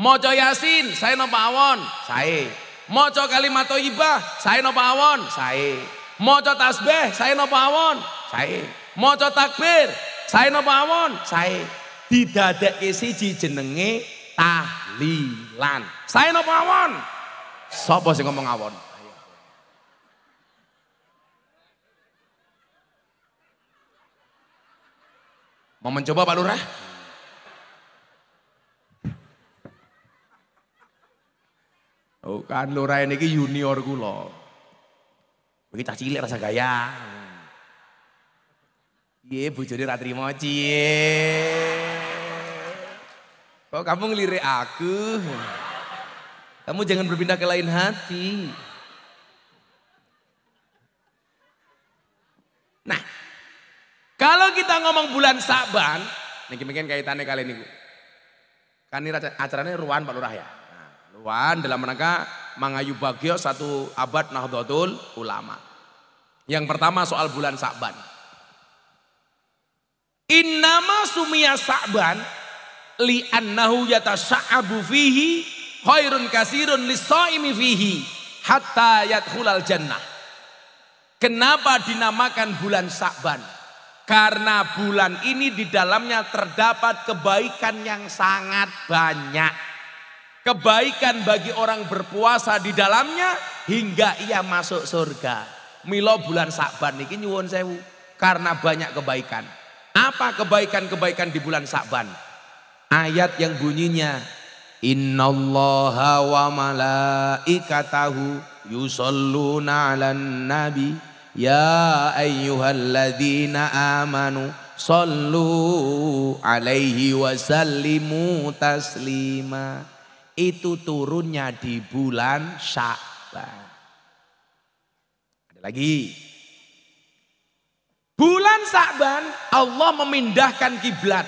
Maca Yasin sae napa awon? saya Maca kalimat toibah, saya no Saya. saya. Maca tasbih, saya no pawon, saya. Maca takbir, Saya no pawon, saya. Tidak ada siji jenenge tahlilan. Saya no pawon. Sopo sih ngomong awon? Mau mencoba Pak Lurah? Oh, kan lurae ini junior kula. Iki cah cilik rasa gaya. iya bu jadi ratri moci. Kok kamu ngelirik aku? Kamu jangan berpindah ke lain hati. Nah, kalau kita ngomong bulan Saban, nih mungkin kaitannya kali ini. Kan ini acaranya ruan Pak Lurah ya. Wan dalam rangka Mangayu Bagio satu abad Nahdlatul Ulama. Yang pertama soal bulan Sa'ban. Innama sumia Sa'ban yata yatasa'abu fihi khairun kasirun lisa'imi fihi hatta yadkhulal jannah. Kenapa dinamakan bulan Sa'ban? Karena bulan ini di dalamnya terdapat kebaikan yang sangat banyak. Kebaikan bagi orang berpuasa di dalamnya hingga ia masuk surga. Milo bulan Sakban niki nyuwun sewu karena banyak kebaikan. Apa kebaikan-kebaikan di bulan Sakban? Ayat yang bunyinya Innallaha wa malaikatahu yusalluna 'alan nabi ya ayyuhalladzina amanu sallu alaihi wa sallimu taslima itu turunnya di bulan Sya'ban. Ada lagi. Bulan Sya'ban Allah memindahkan kiblat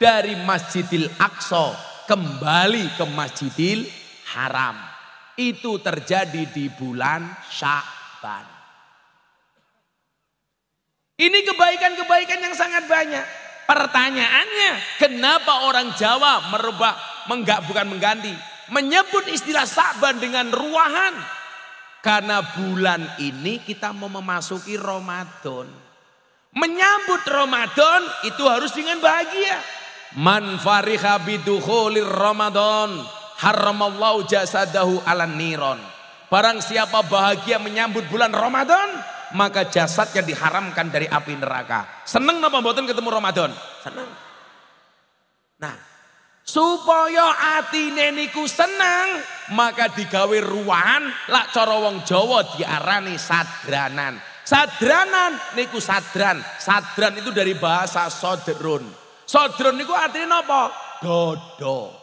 dari Masjidil Aqsa kembali ke Masjidil Haram. Itu terjadi di bulan Sya'ban. Ini kebaikan-kebaikan yang sangat banyak. Pertanyaannya, kenapa orang Jawa merubah menggak bukan mengganti, menyebut istilah Sa'ban dengan ruahan? Karena bulan ini kita mau memasuki Ramadan. Menyambut Ramadan itu harus dengan bahagia. Man fariha bidukhulir Ramadan haramallahu jasadahu alan niron. Barang siapa bahagia menyambut bulan Ramadan, maka jasad yang diharamkan dari api neraka. Seneng napa mboten ketemu Ramadan? Seneng. Nah, supaya atine niku seneng, maka digawe ruangan lak cara wong Jawa diarani sadranan. Sadranan niku sadran. Sadran itu dari bahasa sodron. Sodron niku artinya napa? Dodo.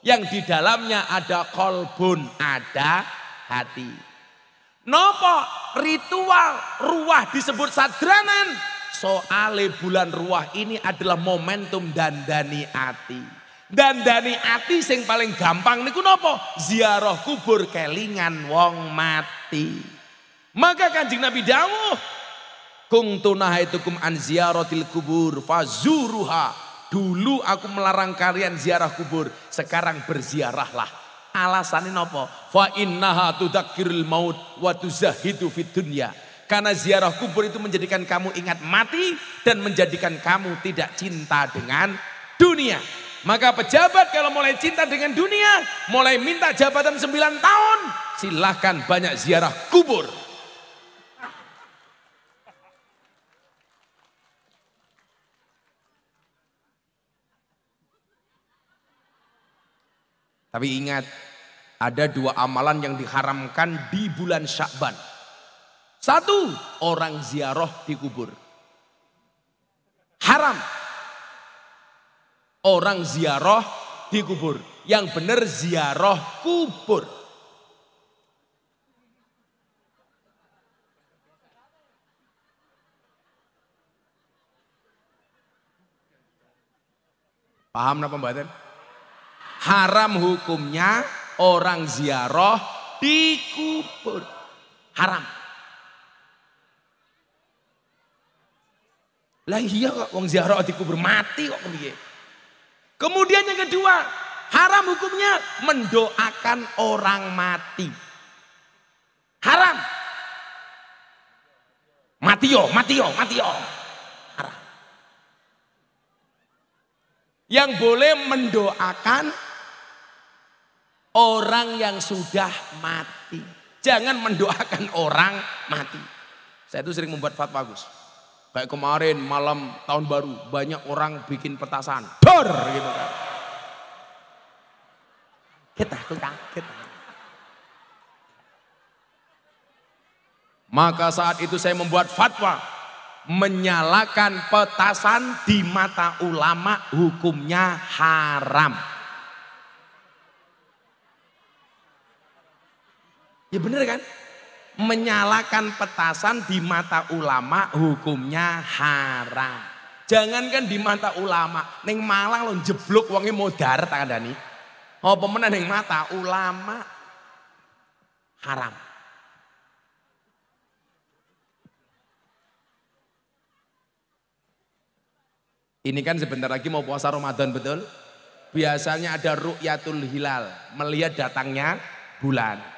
Yang di dalamnya ada kolbun, ada hati. Nopo ritual ruah disebut sadranan. Soale bulan ruah ini adalah momentum dandani ati. Dandani ati sing paling gampang niku nopo? Ziarah kubur kelingan wong mati. Maka kanjeng Nabi dawuh, "Kung tunahaitukum an til kubur fazuruha." Dulu aku melarang kalian ziarah kubur, sekarang berziarahlah. Alasannya nopo? Fa innaha tudakirul maut wa tuzahidu fid dunya. Karena ziarah kubur itu menjadikan kamu ingat mati dan menjadikan kamu tidak cinta dengan dunia. Maka pejabat kalau mulai cinta dengan dunia, mulai minta jabatan 9 tahun, silahkan banyak ziarah kubur. Tapi ingat, ada dua amalan yang diharamkan di bulan Syakban. Satu, orang ziarah di kubur. Haram. Orang ziarah di kubur. Yang benar ziarah kubur. Paham apa mbak haram hukumnya orang ziarah kubur Haram. Lah iya kok wong ziarah kubur mati kok kepiye. Kemudian yang kedua, haram hukumnya mendoakan orang mati. Haram. Matio, matio, matio. Haram. Yang boleh mendoakan orang yang sudah mati. Jangan mendoakan orang mati. Saya itu sering membuat fatwa bagus. Kayak kemarin malam tahun baru banyak orang bikin petasan. Dor gitu kan. Kita kaget. Maka saat itu saya membuat fatwa menyalakan petasan di mata ulama hukumnya haram. Ya bener kan? Menyalakan petasan di mata ulama hukumnya haram. Jangankan di mata ulama, neng Malang lo jeblok wangi modar tak nih. Oh pemenang neng mata ulama haram. Ini kan sebentar lagi mau puasa Ramadan betul? Biasanya ada rukyatul hilal, melihat datangnya bulan.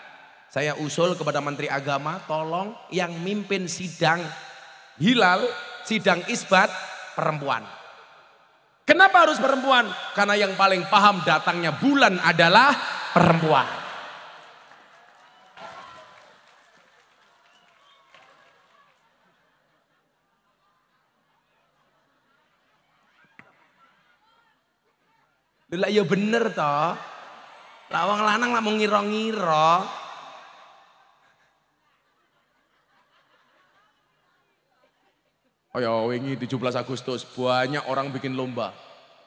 Saya usul kepada Menteri Agama tolong yang mimpin sidang hilal, sidang isbat perempuan. Kenapa harus perempuan? Karena yang paling paham datangnya bulan adalah perempuan. Lah ya bener toh. Lawang lanang lah mau ngira-ngira. Oh ya, wingi 17 Agustus banyak orang bikin lomba.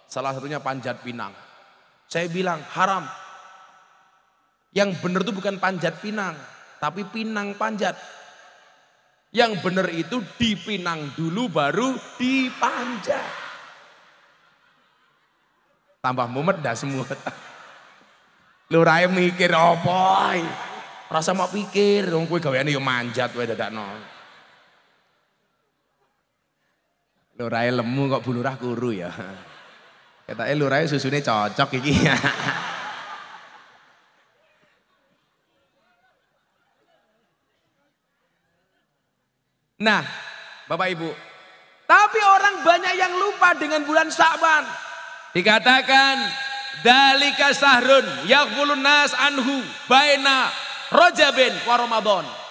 Salah satunya panjat pinang. Saya bilang haram. Yang benar itu bukan panjat pinang, tapi pinang panjat. Yang benar itu dipinang dulu baru dipanjat. Tambah mumet dah semua. Lu mikir opo? Oh, Rasa mau pikir, wong kowe gaweane yo manjat wae nol. Lurai lemu kok bulurah kuru ya. eh lurai susune cocok iki. nah, Bapak Ibu, tapi orang banyak yang lupa dengan bulan Sa'ban. Dikatakan dalika sahrun yaqulun nas anhu baina rojabin wa Ramadan.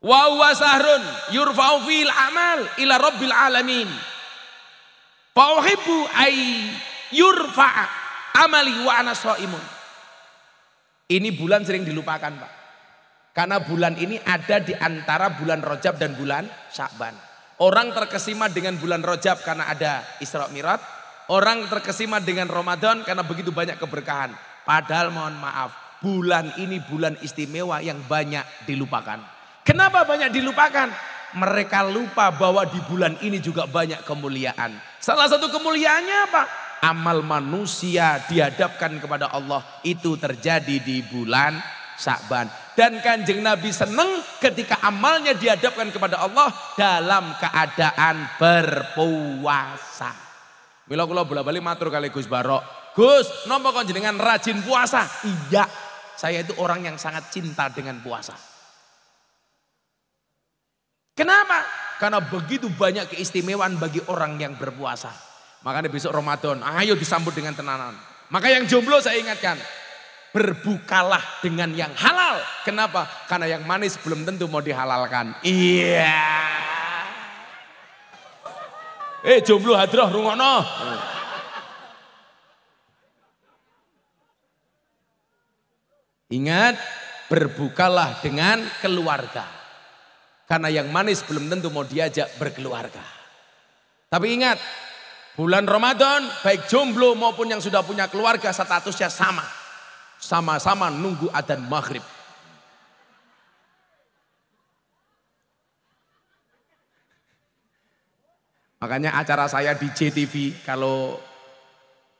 Wa huwa sahrun yurfa'u fil amal ila rabbil alamin. Fa uhibbu ay yurfa'a amali wa ana shaimun. Ini bulan sering dilupakan, Pak. Karena bulan ini ada di antara bulan Rojab dan bulan sya'ban. Orang terkesima dengan bulan Rojab karena ada Isra Mi'raj. Orang terkesima dengan Ramadan karena begitu banyak keberkahan. Padahal mohon maaf, bulan ini bulan istimewa yang banyak dilupakan. Kenapa banyak dilupakan? Mereka lupa bahwa di bulan ini juga banyak kemuliaan. Salah satu kemuliaannya apa? Amal manusia dihadapkan kepada Allah itu terjadi di bulan Sa'ban. Dan kanjeng Nabi senang ketika amalnya dihadapkan kepada Allah dalam keadaan berpuasa. Bila kula bola balik matur kali Gus Barok. Gus, nopo kanjeng dengan rajin puasa? Iya, saya itu orang yang sangat cinta dengan puasa. Kenapa? Karena begitu banyak keistimewaan bagi orang yang berpuasa. Makanya besok Ramadan, ayo disambut dengan tenanan. Maka yang jomblo saya ingatkan, berbukalah dengan yang halal. Kenapa? Karena yang manis belum tentu mau dihalalkan. Iya. Yeah. Eh jomblo hadroh rungono. Ingat, berbukalah dengan keluarga. Karena yang manis belum tentu mau diajak berkeluarga. Tapi ingat, bulan Ramadan baik jomblo maupun yang sudah punya keluarga statusnya sama. Sama-sama nunggu adzan maghrib. Makanya acara saya di JTV kalau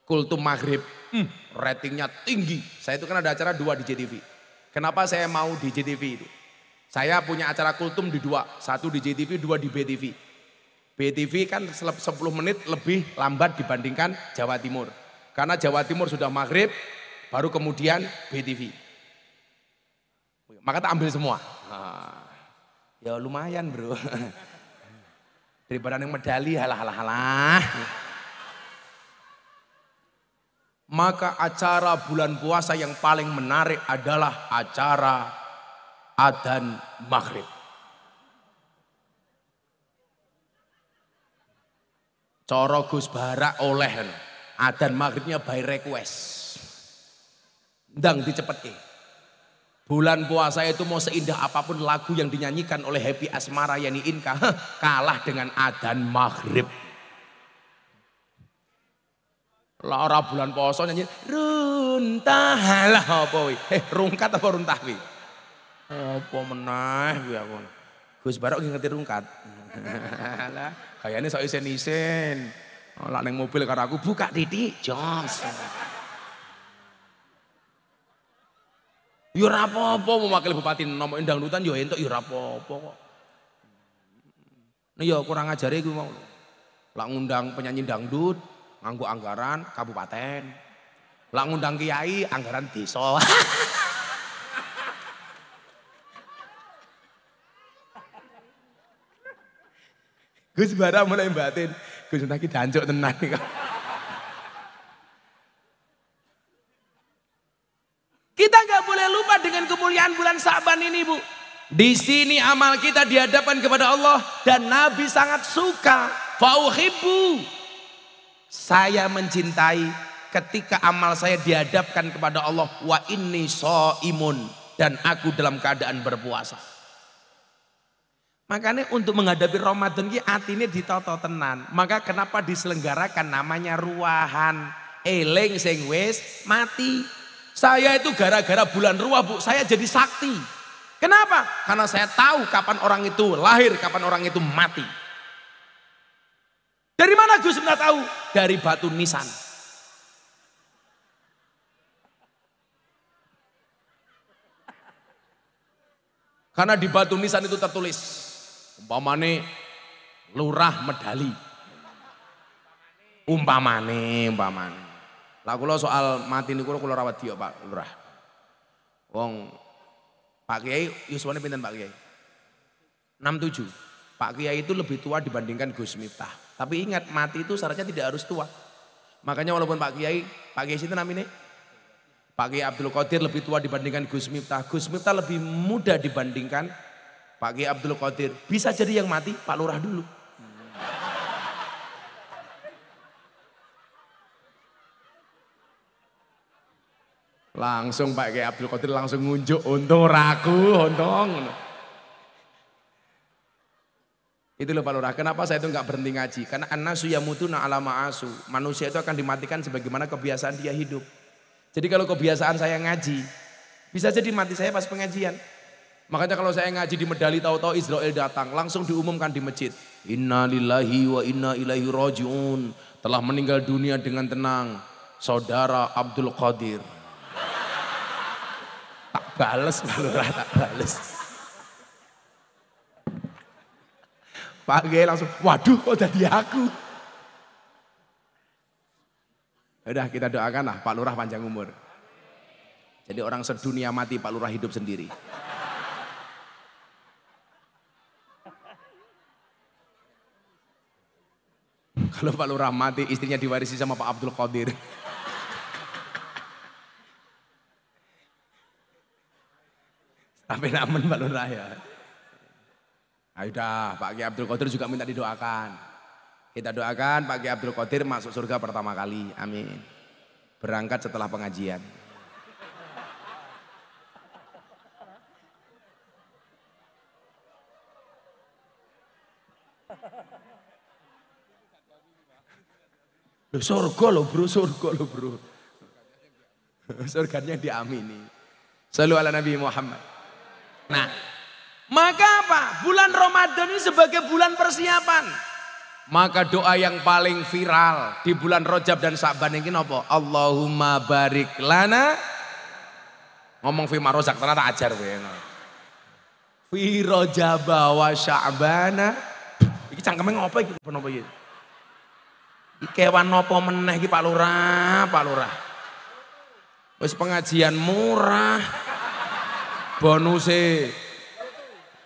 kultum maghrib hmm, ratingnya tinggi. Saya itu kan ada acara dua di JTV. Kenapa saya mau di JTV itu? Saya punya acara kultum di dua, satu di JTV, dua di BTV. BTV kan 10 menit lebih lambat dibandingkan Jawa Timur. Karena Jawa Timur sudah maghrib, baru kemudian BTV. Maka tak ambil semua. Nah, ya lumayan bro. Daripada yang medali halah halah halah. Maka acara bulan puasa yang paling menarik adalah acara Adan maghrib. Coro Gus Barak oleh adan maghribnya by request. Ndang dicepetin. Bulan puasa itu mau seindah apapun lagu yang dinyanyikan oleh Happy Asmara Yani Inka kalah dengan adhan maghrib. Lara bulan puasa nyanyi runtahalah boy, Eh rungkat apa runtah kuwi? Apa meneh kuwi aku. Gus Barok ki ngerti rungkat. Lah, kayane sok isen-isen. Oh, lak ning mobil karo aku buka titik, jos. Ya ora apa-apa wakil bupati nomo dangdutan ya entuk ya ora apa-apa kok. Nek ya kurang ajare iku mau. lah ngundang penyanyi dangdut nganggo anggaran kabupaten. lah ngundang kiai anggaran desa. Gus bara mulai batin. Gus Naki ki dancuk tenan Kita nggak boleh lupa dengan kemuliaan bulan Sa'ban ini, Bu. Di sini amal kita dihadapkan kepada Allah dan Nabi sangat suka. Fauhibu. Saya mencintai ketika amal saya dihadapkan kepada Allah wa ini so imun dan aku dalam keadaan berpuasa. Makanya untuk menghadapi Ramadan ini ini ditoto tenan. Maka kenapa diselenggarakan namanya ruahan. eleng, sing wis mati. Saya itu gara-gara bulan ruah bu, saya jadi sakti. Kenapa? Karena saya tahu kapan orang itu lahir, kapan orang itu mati. Dari mana Gus Bunda tahu? Dari batu nisan. Karena di batu nisan itu tertulis Umpamane lurah medali. Umpamane, umpamane. Lah kula soal mati niku kula rawat dia Pak Lurah. Wong Pak Kiai yuswane pinten Pak Kiai? 67. Pak Kiai itu lebih tua dibandingkan Gus Miftah. Tapi ingat mati itu syaratnya tidak harus tua. Makanya walaupun Pak Kiai, Pak Kiai sinten namine? Pak Kiai Abdul Qadir lebih tua dibandingkan Gus Miftah. Gus Miftah lebih muda dibandingkan Pak Kiai Abdul Qadir. Bisa jadi yang mati Pak Lurah dulu. Langsung Pak Kiai Abdul Qadir langsung ngunjuk untung raku, untung. Itu loh Pak Lurah. Kenapa saya itu nggak berhenti ngaji? Karena mutu na alama asu. Manusia itu akan dimatikan sebagaimana kebiasaan dia hidup. Jadi kalau kebiasaan saya ngaji, bisa jadi mati saya pas pengajian. Makanya kalau saya ngaji di medali tahu-tahu Israel datang, langsung diumumkan di masjid. Inna lillahi wa inna ilaihi rajiun. Telah meninggal dunia dengan tenang. Saudara Abdul Qadir. Tak bales, lurah tak bales. Pak G langsung, waduh kok jadi aku. Ya udah kita doakanlah Pak Lurah panjang umur. Jadi orang sedunia mati Pak Lurah hidup sendiri. Kalau Pak Lurah mati istrinya diwarisi sama Pak Abdul Qadir. Tapi namun Pak Lurah ya. Ayo dah, Pak Ki Abdul Qadir juga minta didoakan. Kita doakan Pak Ki Abdul Qadir masuk surga pertama kali. Amin. Berangkat setelah pengajian. Loh, surga loh bro, surga loh bro. Surganya diamini. Selalu ala Nabi Muhammad. Nah, maka apa? Bulan Ramadan ini sebagai bulan persiapan. Maka doa yang paling viral di bulan Rojab dan Sa'ban ini apa? Allahumma barik lana. Ngomong fi marozak, ternyata ajar gue. Ya. Fi Rojabah wa sya'bana. Ini cangkemnya ngopo ini? Apa ini? Kewan nopo meneh ki Pak Lurah, Pak Lurah. Wis pengajian murah. bonus e.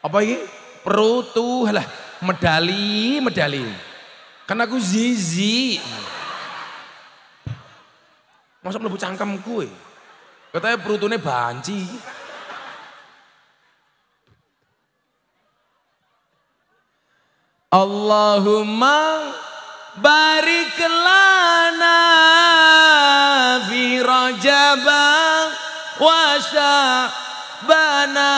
apa iki? Perutu lah medali, medali. Kan aku zizi. Masa mlebu cangkem kuwi. Eh. Katanya perutune banci. Allahumma barik lana fi rajaba wa sya'bana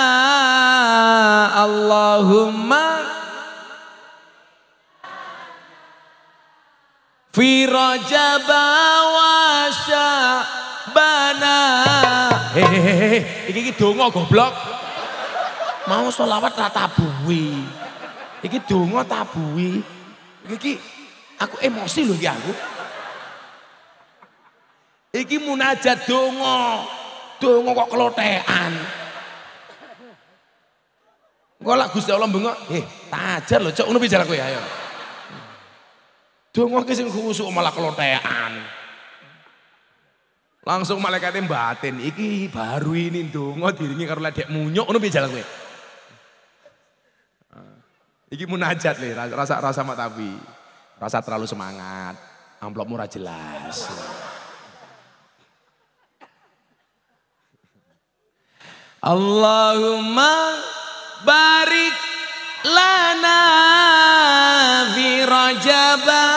Allahumma fi rajaba wa sya'bana hehehe ini goblok mau dongo tabui Ini Aku emosi loh ya aku. Iki munajat dongo. Dongo kok kelotean. Gue lagu Gusti Allah bengok, "Eh, tajar loh cok ngono bicara aku ya ayo." Dongo ki sing malah kelotean. Langsung malaikatnya batin, iki baru ini dongo dirinya karo ledek munyuk ngono piye gue. Iki munajat nih, rasa rasa matapi. Rasa terlalu semangat. Amplop murah jelas. Allahumma barik lana fi rajabah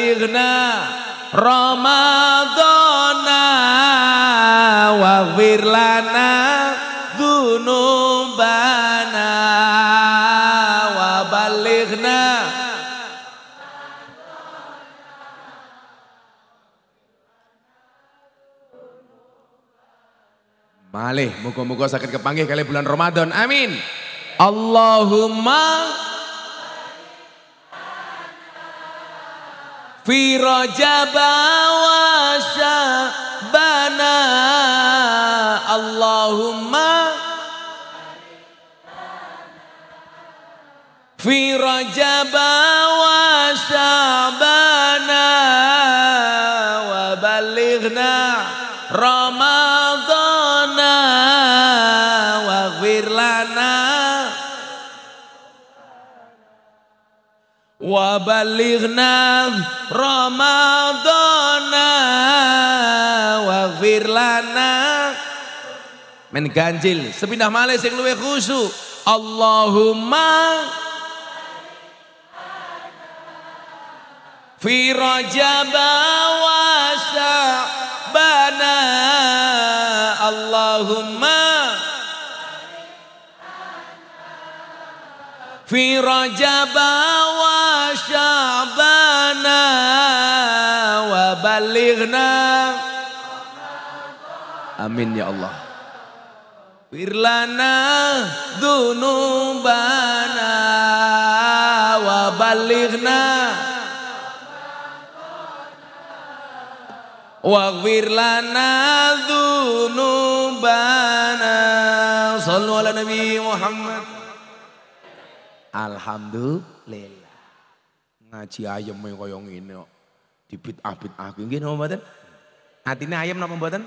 balighna Ramadana wa firlana Dunubana, wa balighna Malih, muka-muka sakit kepanggih kali bulan Ramadan. Amin. Allahumma fi rajaba bana syabana Allahumma fi rajaba وبلغنا رمضان واغفر لنا men ganjil sepindah malih sing luwe khusyuk Allahumma fi rajaba wa sa'bana Allahumma fi rajaba ayeuna Amin ya Allah. Firlana dunubana wa balighna Waghfir lana Sallu ala Nabi Muhammad Alhamdulillah Ngaji ayam kaya ngene kok dibit bidah aku nggih napa mboten? Atine naya napa mboten?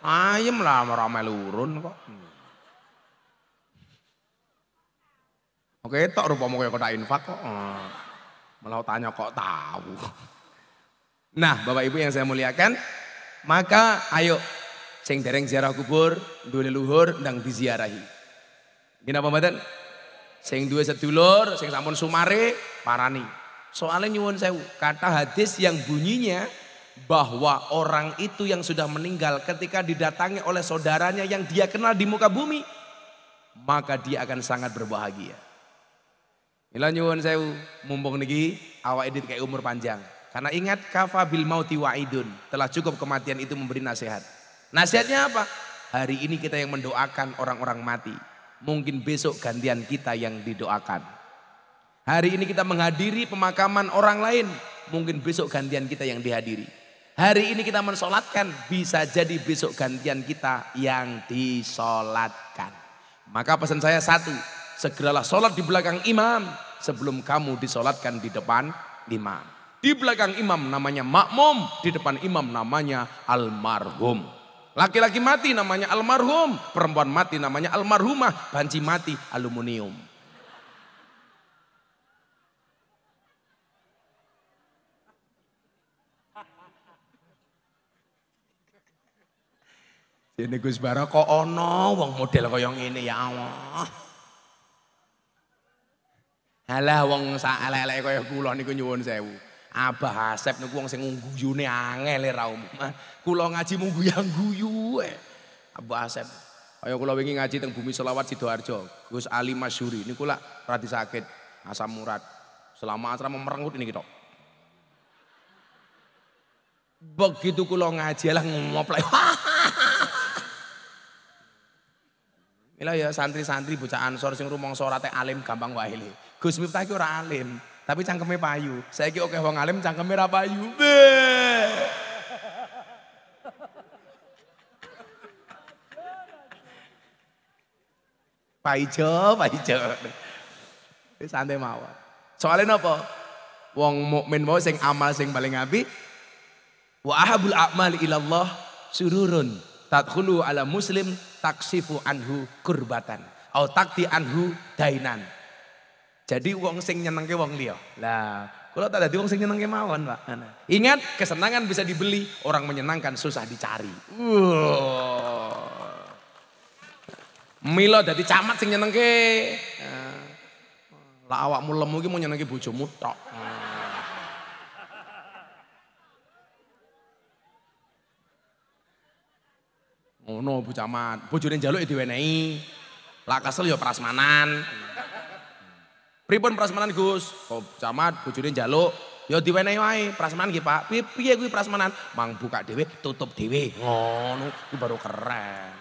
ayam lah ora melu urun kok. Oke tok mau kaya kota infak kok. Eh, malah tanya kok tahu. Nah, Bapak Ibu yang saya muliakan, maka ayo sing dereng ziarah kubur, dua luhur ndang diziarahi. Nggih napa mboten? Sing duwe sedulur, sing sampun sumare parani. Soalnya nyuwun saya kata hadis yang bunyinya bahwa orang itu yang sudah meninggal ketika didatangi oleh saudaranya yang dia kenal di muka bumi, maka dia akan sangat berbahagia. Mila nyuwun saya mumpung niki awak edit kayak umur panjang. Karena ingat kafa bil mauti idun telah cukup kematian itu memberi nasihat. Nasihatnya apa? Hari ini kita yang mendoakan orang-orang mati. Mungkin besok gantian kita yang didoakan. Hari ini kita menghadiri pemakaman orang lain, mungkin besok gantian kita yang dihadiri. Hari ini kita mensolatkan, bisa jadi besok gantian kita yang disolatkan. Maka pesan saya satu, segeralah solat di belakang imam sebelum kamu disolatkan di depan imam. Di belakang imam namanya makmum, di depan imam namanya almarhum. Laki-laki mati namanya almarhum, perempuan mati namanya almarhumah, banci mati aluminium. Dene Gus Bara kok ana wong model kaya ngene ya Allah. Halah wong sak elek-elek kaya kula niku nyuwun sewu. Abah Asep niku wong sing ngguyune angel e, ra umum. Ah, kula ngaji mung guyang-guyu eh. Abah Asep kaya kula wingi ngaji teng Bumi Selawat Sidoarjo. Gus Ali Masyuri niku lak radi sakit asam urat. Selama acara memerengut ini kita. Begitu kula ngaji lah ngoplek. Mila ya santri-santri bocah ansor sing rumong sorate teh alim gampang wae le. Gus Miftah iki ora alim, tapi cangkeme payu. Saiki oke wong alim cangkeme ra payu. Paijo, paijo. Wis santai mawon. Soale napa? Wong mukmin mau sing amal sing paling apik wa ahabul a'mal ilallah sururun tadkhulu ala muslim taksifu anhu kurbatan au takti anhu dainan. Jadi wong sing nyenengke wong liya. Lah, kula tak dadi wong sing nyenengke mawon, Pak. Ingat, kesenangan bisa dibeli, orang menyenangkan susah dicari. Milo dadi camat sing nyenengke. Ah. Lah awakmu lemu iki mau nyenengke bojomu tok. Ah. Ngono Bu Camat, bojone njaluk ya diwenehi. Lah laka ya prasmanan. Pribon prasmanan Gus? Oh, Camat bojone njaluk ya diwenehi wae prasmanan gipa Pak. Piye kuwi prasmanan? Mang buka dhewe, tutup dhewe. Ngono, gue baru keren.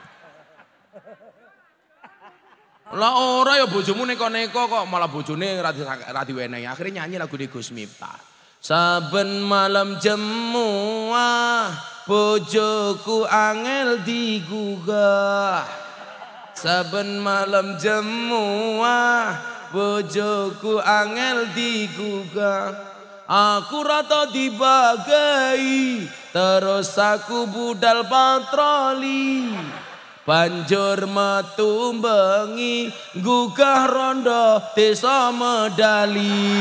Lah ora ya bojomu neko-neko kok malah bojone ra diwenehi. akhirnya nyanyi lagu di Gus Miftah. Saben malam jemuah bojoku angel digugah. Saben malam jemuah bojoku angel digugah. Aku rata dibagai terus aku budal patroli. Banjur metu bengi gugah rondo desa medali.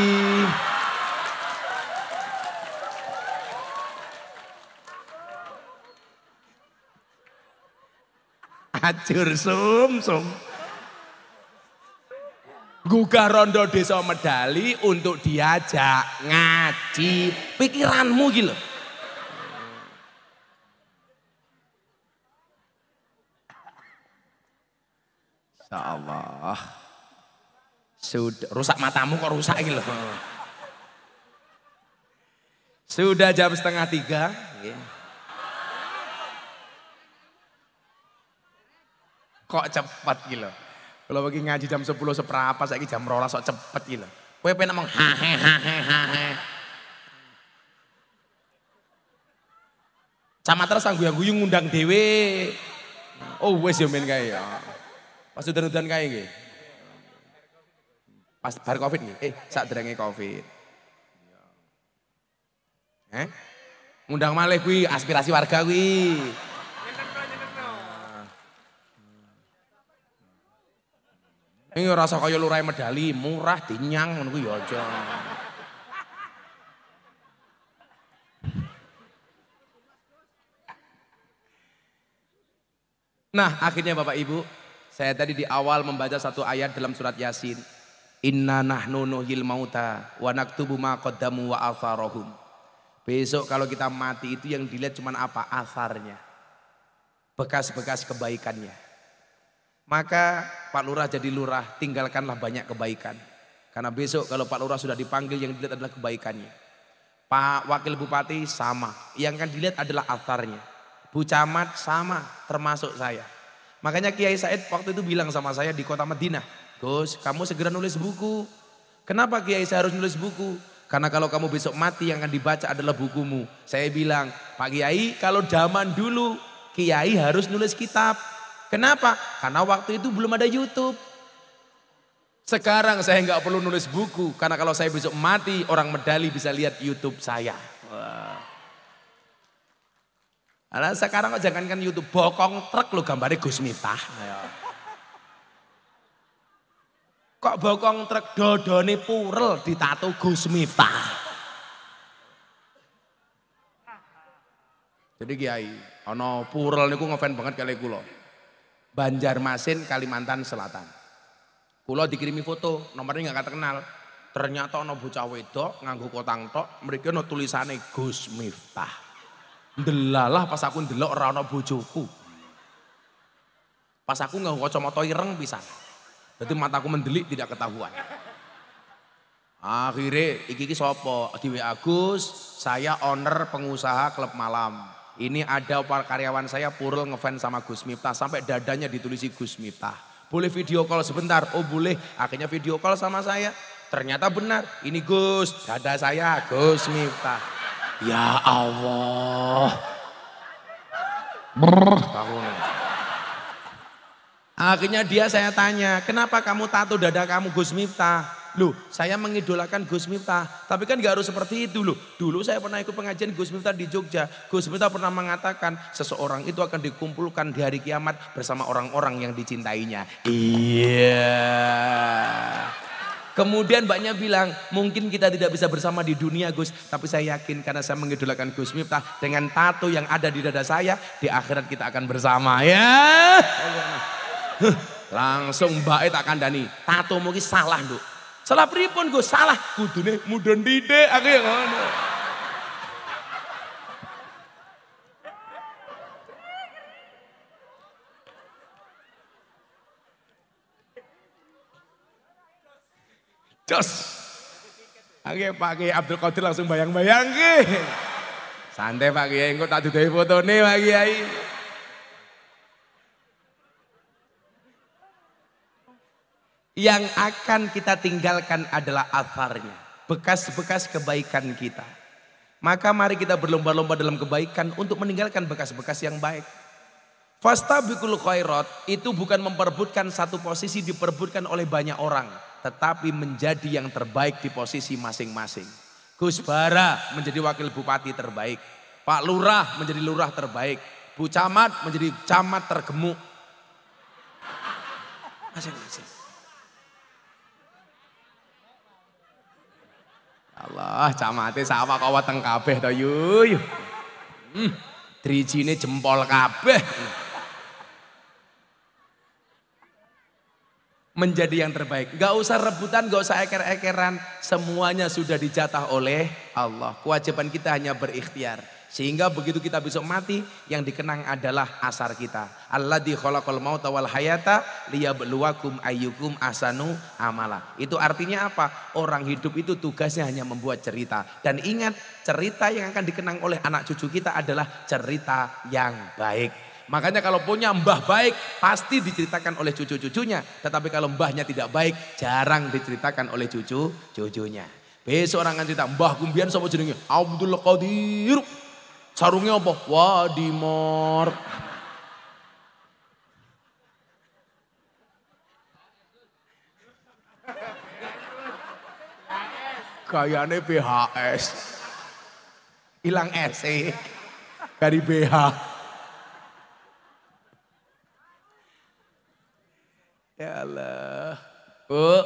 Acur sum sum. Gugah rondo desa medali untuk diajak ngaji pikiranmu gila, Ya Allah. Sudah rusak matamu kok rusak gitu. Sudah jam setengah tiga. Yeah. Kok cepet gitu Kalau bagi ngaji jam 10 seberapa, saya jam rola sok cepet gitu Kue pengen ngomong hahe hahe Sama terus sang guyung ngundang dewe. Oh wes yo men kaya ya. Pas udah udan kaya gitu. Pas bar Covid nih, Eh, saat derenge Covid. Eh? Ngundang malih kui, aspirasi warga kuwi. Ini rasa kaya lurai medali, murah dinyang menunggu ya aja. Nah, akhirnya Bapak Ibu, saya tadi di awal membaca satu ayat dalam surat Yasin. Inna nahnu nuhil mauta wa naktubu ma qaddamu wa atharahum. Besok kalau kita mati itu yang dilihat cuma apa? Asarnya. Bekas-bekas kebaikannya. Maka Pak Lurah jadi lurah, tinggalkanlah banyak kebaikan. Karena besok kalau Pak Lurah sudah dipanggil yang dilihat adalah kebaikannya. Pak Wakil Bupati sama, yang kan dilihat adalah atarnya Bu Camat sama, termasuk saya. Makanya Kiai Said waktu itu bilang sama saya di kota Madinah, Gus kamu segera nulis buku. Kenapa Kiai saya harus nulis buku? Karena kalau kamu besok mati yang akan dibaca adalah bukumu. Saya bilang, Pak Kiai kalau zaman dulu Kiai harus nulis kitab. Kenapa? Karena waktu itu belum ada YouTube. Sekarang saya nggak perlu nulis buku karena kalau saya besok mati orang medali bisa lihat YouTube saya. Alah sekarang kok jangankan YouTube bokong truk lo gambarnya Gus Miftah. Iya. Kok bokong truk dodone purel ditato Gus Miftah. Jadi kiai, ono purel niku ngefan banget kali gue loh. Banjarmasin, Kalimantan Selatan. Kulo dikirimi foto, nomornya nggak kenal. Ternyata ono bocah wedok nganggo kotang tok, mereka no tulisane Gus Miftah. Delalah pas aku ndelok ora ono bojoku. Pas aku nganggo kacamata ireng pisan. Dadi mataku mendelik tidak ketahuan. Akhirnya iki iki sapa? Di Agus, saya owner pengusaha klub malam. Ini ada para karyawan saya Purul ngefans sama Gus Miftah sampai dadanya ditulisi Gus Miftah. Boleh video call sebentar? Oh boleh. Akhirnya video call sama saya. Ternyata benar. Ini Gus, dada saya Gus Miftah. Ya Allah. Bangun. Akhirnya dia saya tanya, kenapa kamu tato dada kamu Gus Miftah? Loh, saya mengidolakan Gus Miftah. Tapi kan gak harus seperti itu loh. Dulu saya pernah ikut pengajian Gus Miftah di Jogja. Gus Miftah pernah mengatakan, seseorang itu akan dikumpulkan di hari kiamat bersama orang-orang yang dicintainya. Iya. Kemudian mbaknya bilang, mungkin kita tidak bisa bersama di dunia Gus. Tapi saya yakin karena saya mengidolakan Gus Miftah. Dengan tato yang ada di dada saya, di akhirat kita akan bersama. Ya. Langsung mbak akan kandani, tato mungkin salah duk. Salah pripun gue salah kudune mudun dide aku ya ngono. Jos. Oke ya Pak Kiai Abdul Qadir langsung bayang-bayang Santai Pak Kiai, engko tak foto nih Pak Kiai. Yang akan kita tinggalkan adalah afarnya. Bekas-bekas kebaikan kita. Maka mari kita berlomba-lomba dalam kebaikan untuk meninggalkan bekas-bekas yang baik. Fasta bikul khairat itu bukan memperebutkan satu posisi diperebutkan oleh banyak orang. Tetapi menjadi yang terbaik di posisi masing-masing. Gus Bara menjadi wakil bupati terbaik. Pak Lurah menjadi lurah terbaik. Bu Camat menjadi camat tergemuk. Masing-masing. Allah, camate kau kawateng kabeh to yuy. Hmm, drijine jempol kabeh. Menjadi yang terbaik. Gak usah rebutan, gak usah eker-ekeran. Semuanya sudah dijatah oleh Allah. Kewajiban kita hanya berikhtiar. Sehingga begitu kita besok mati, yang dikenang adalah asar kita. Allah di kholakol maut awal hayata liyabluwakum ayyukum asanu amala. Itu artinya apa? Orang hidup itu tugasnya hanya membuat cerita. Dan ingat, cerita yang akan dikenang oleh anak cucu kita adalah cerita yang baik. Makanya kalau punya mbah baik pasti diceritakan oleh cucu-cucunya. Tetapi kalau mbahnya tidak baik jarang diceritakan oleh cucu-cucunya. Besok orang akan cerita, mbah kumbian sama jenengnya Abdul Qadir. Sarungnya apa? Wadimor. kayaknya BHS. Hilang SE. Eh. Dari BH. Ya Allah. Bu,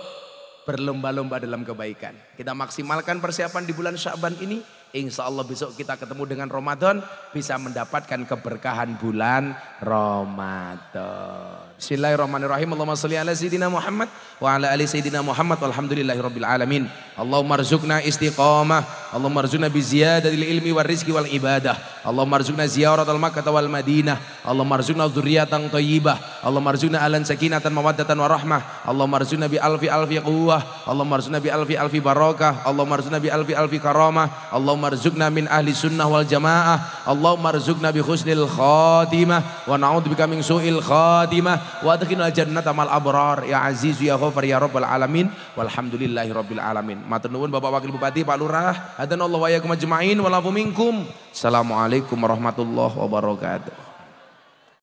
berlomba-lomba dalam kebaikan. Kita maksimalkan persiapan di bulan Syaban ini Insya Allah besok kita ketemu dengan Ramadan bisa mendapatkan keberkahan bulan Ramadan. Bismillahirrahmanirrahim. Allahumma sholli ala sayidina Muhammad wa ala ali sayidina Muhammad. Alhamdulillahirabbil alamin. Allahumma rzuqna istiqamah Allah marzuna bi ziyadatil ilmi wariski rizqi wal ibadah. Allah marzuna ziyaratal Makkah wal Madinah. Allah marzuna dzurriatan thayyibah. Allah marzuna alan sakinatan mawaddatan wa rahmah. Allahumma bi alfi alfi quwwah. Allah marzuna bi alfi alfi barakah. Allah marzuna bi alfi alfi karamah. Allah arzuqna min ahli sunnah wal jamaah. Allah marzuna bi husnil khatimah wa na'udzubika min su'il khatimah wa adkhilna jannata mal abrar ya aziz ya ghafar ya rabbal alamin walhamdulillahi rabbil alamin. Matur nuwun Bapak Wakil Bupati Pak Lurah Adanallahu wa iyyakum ajma'in wa minkum. Assalamualaikum warahmatullahi wabarakatuh.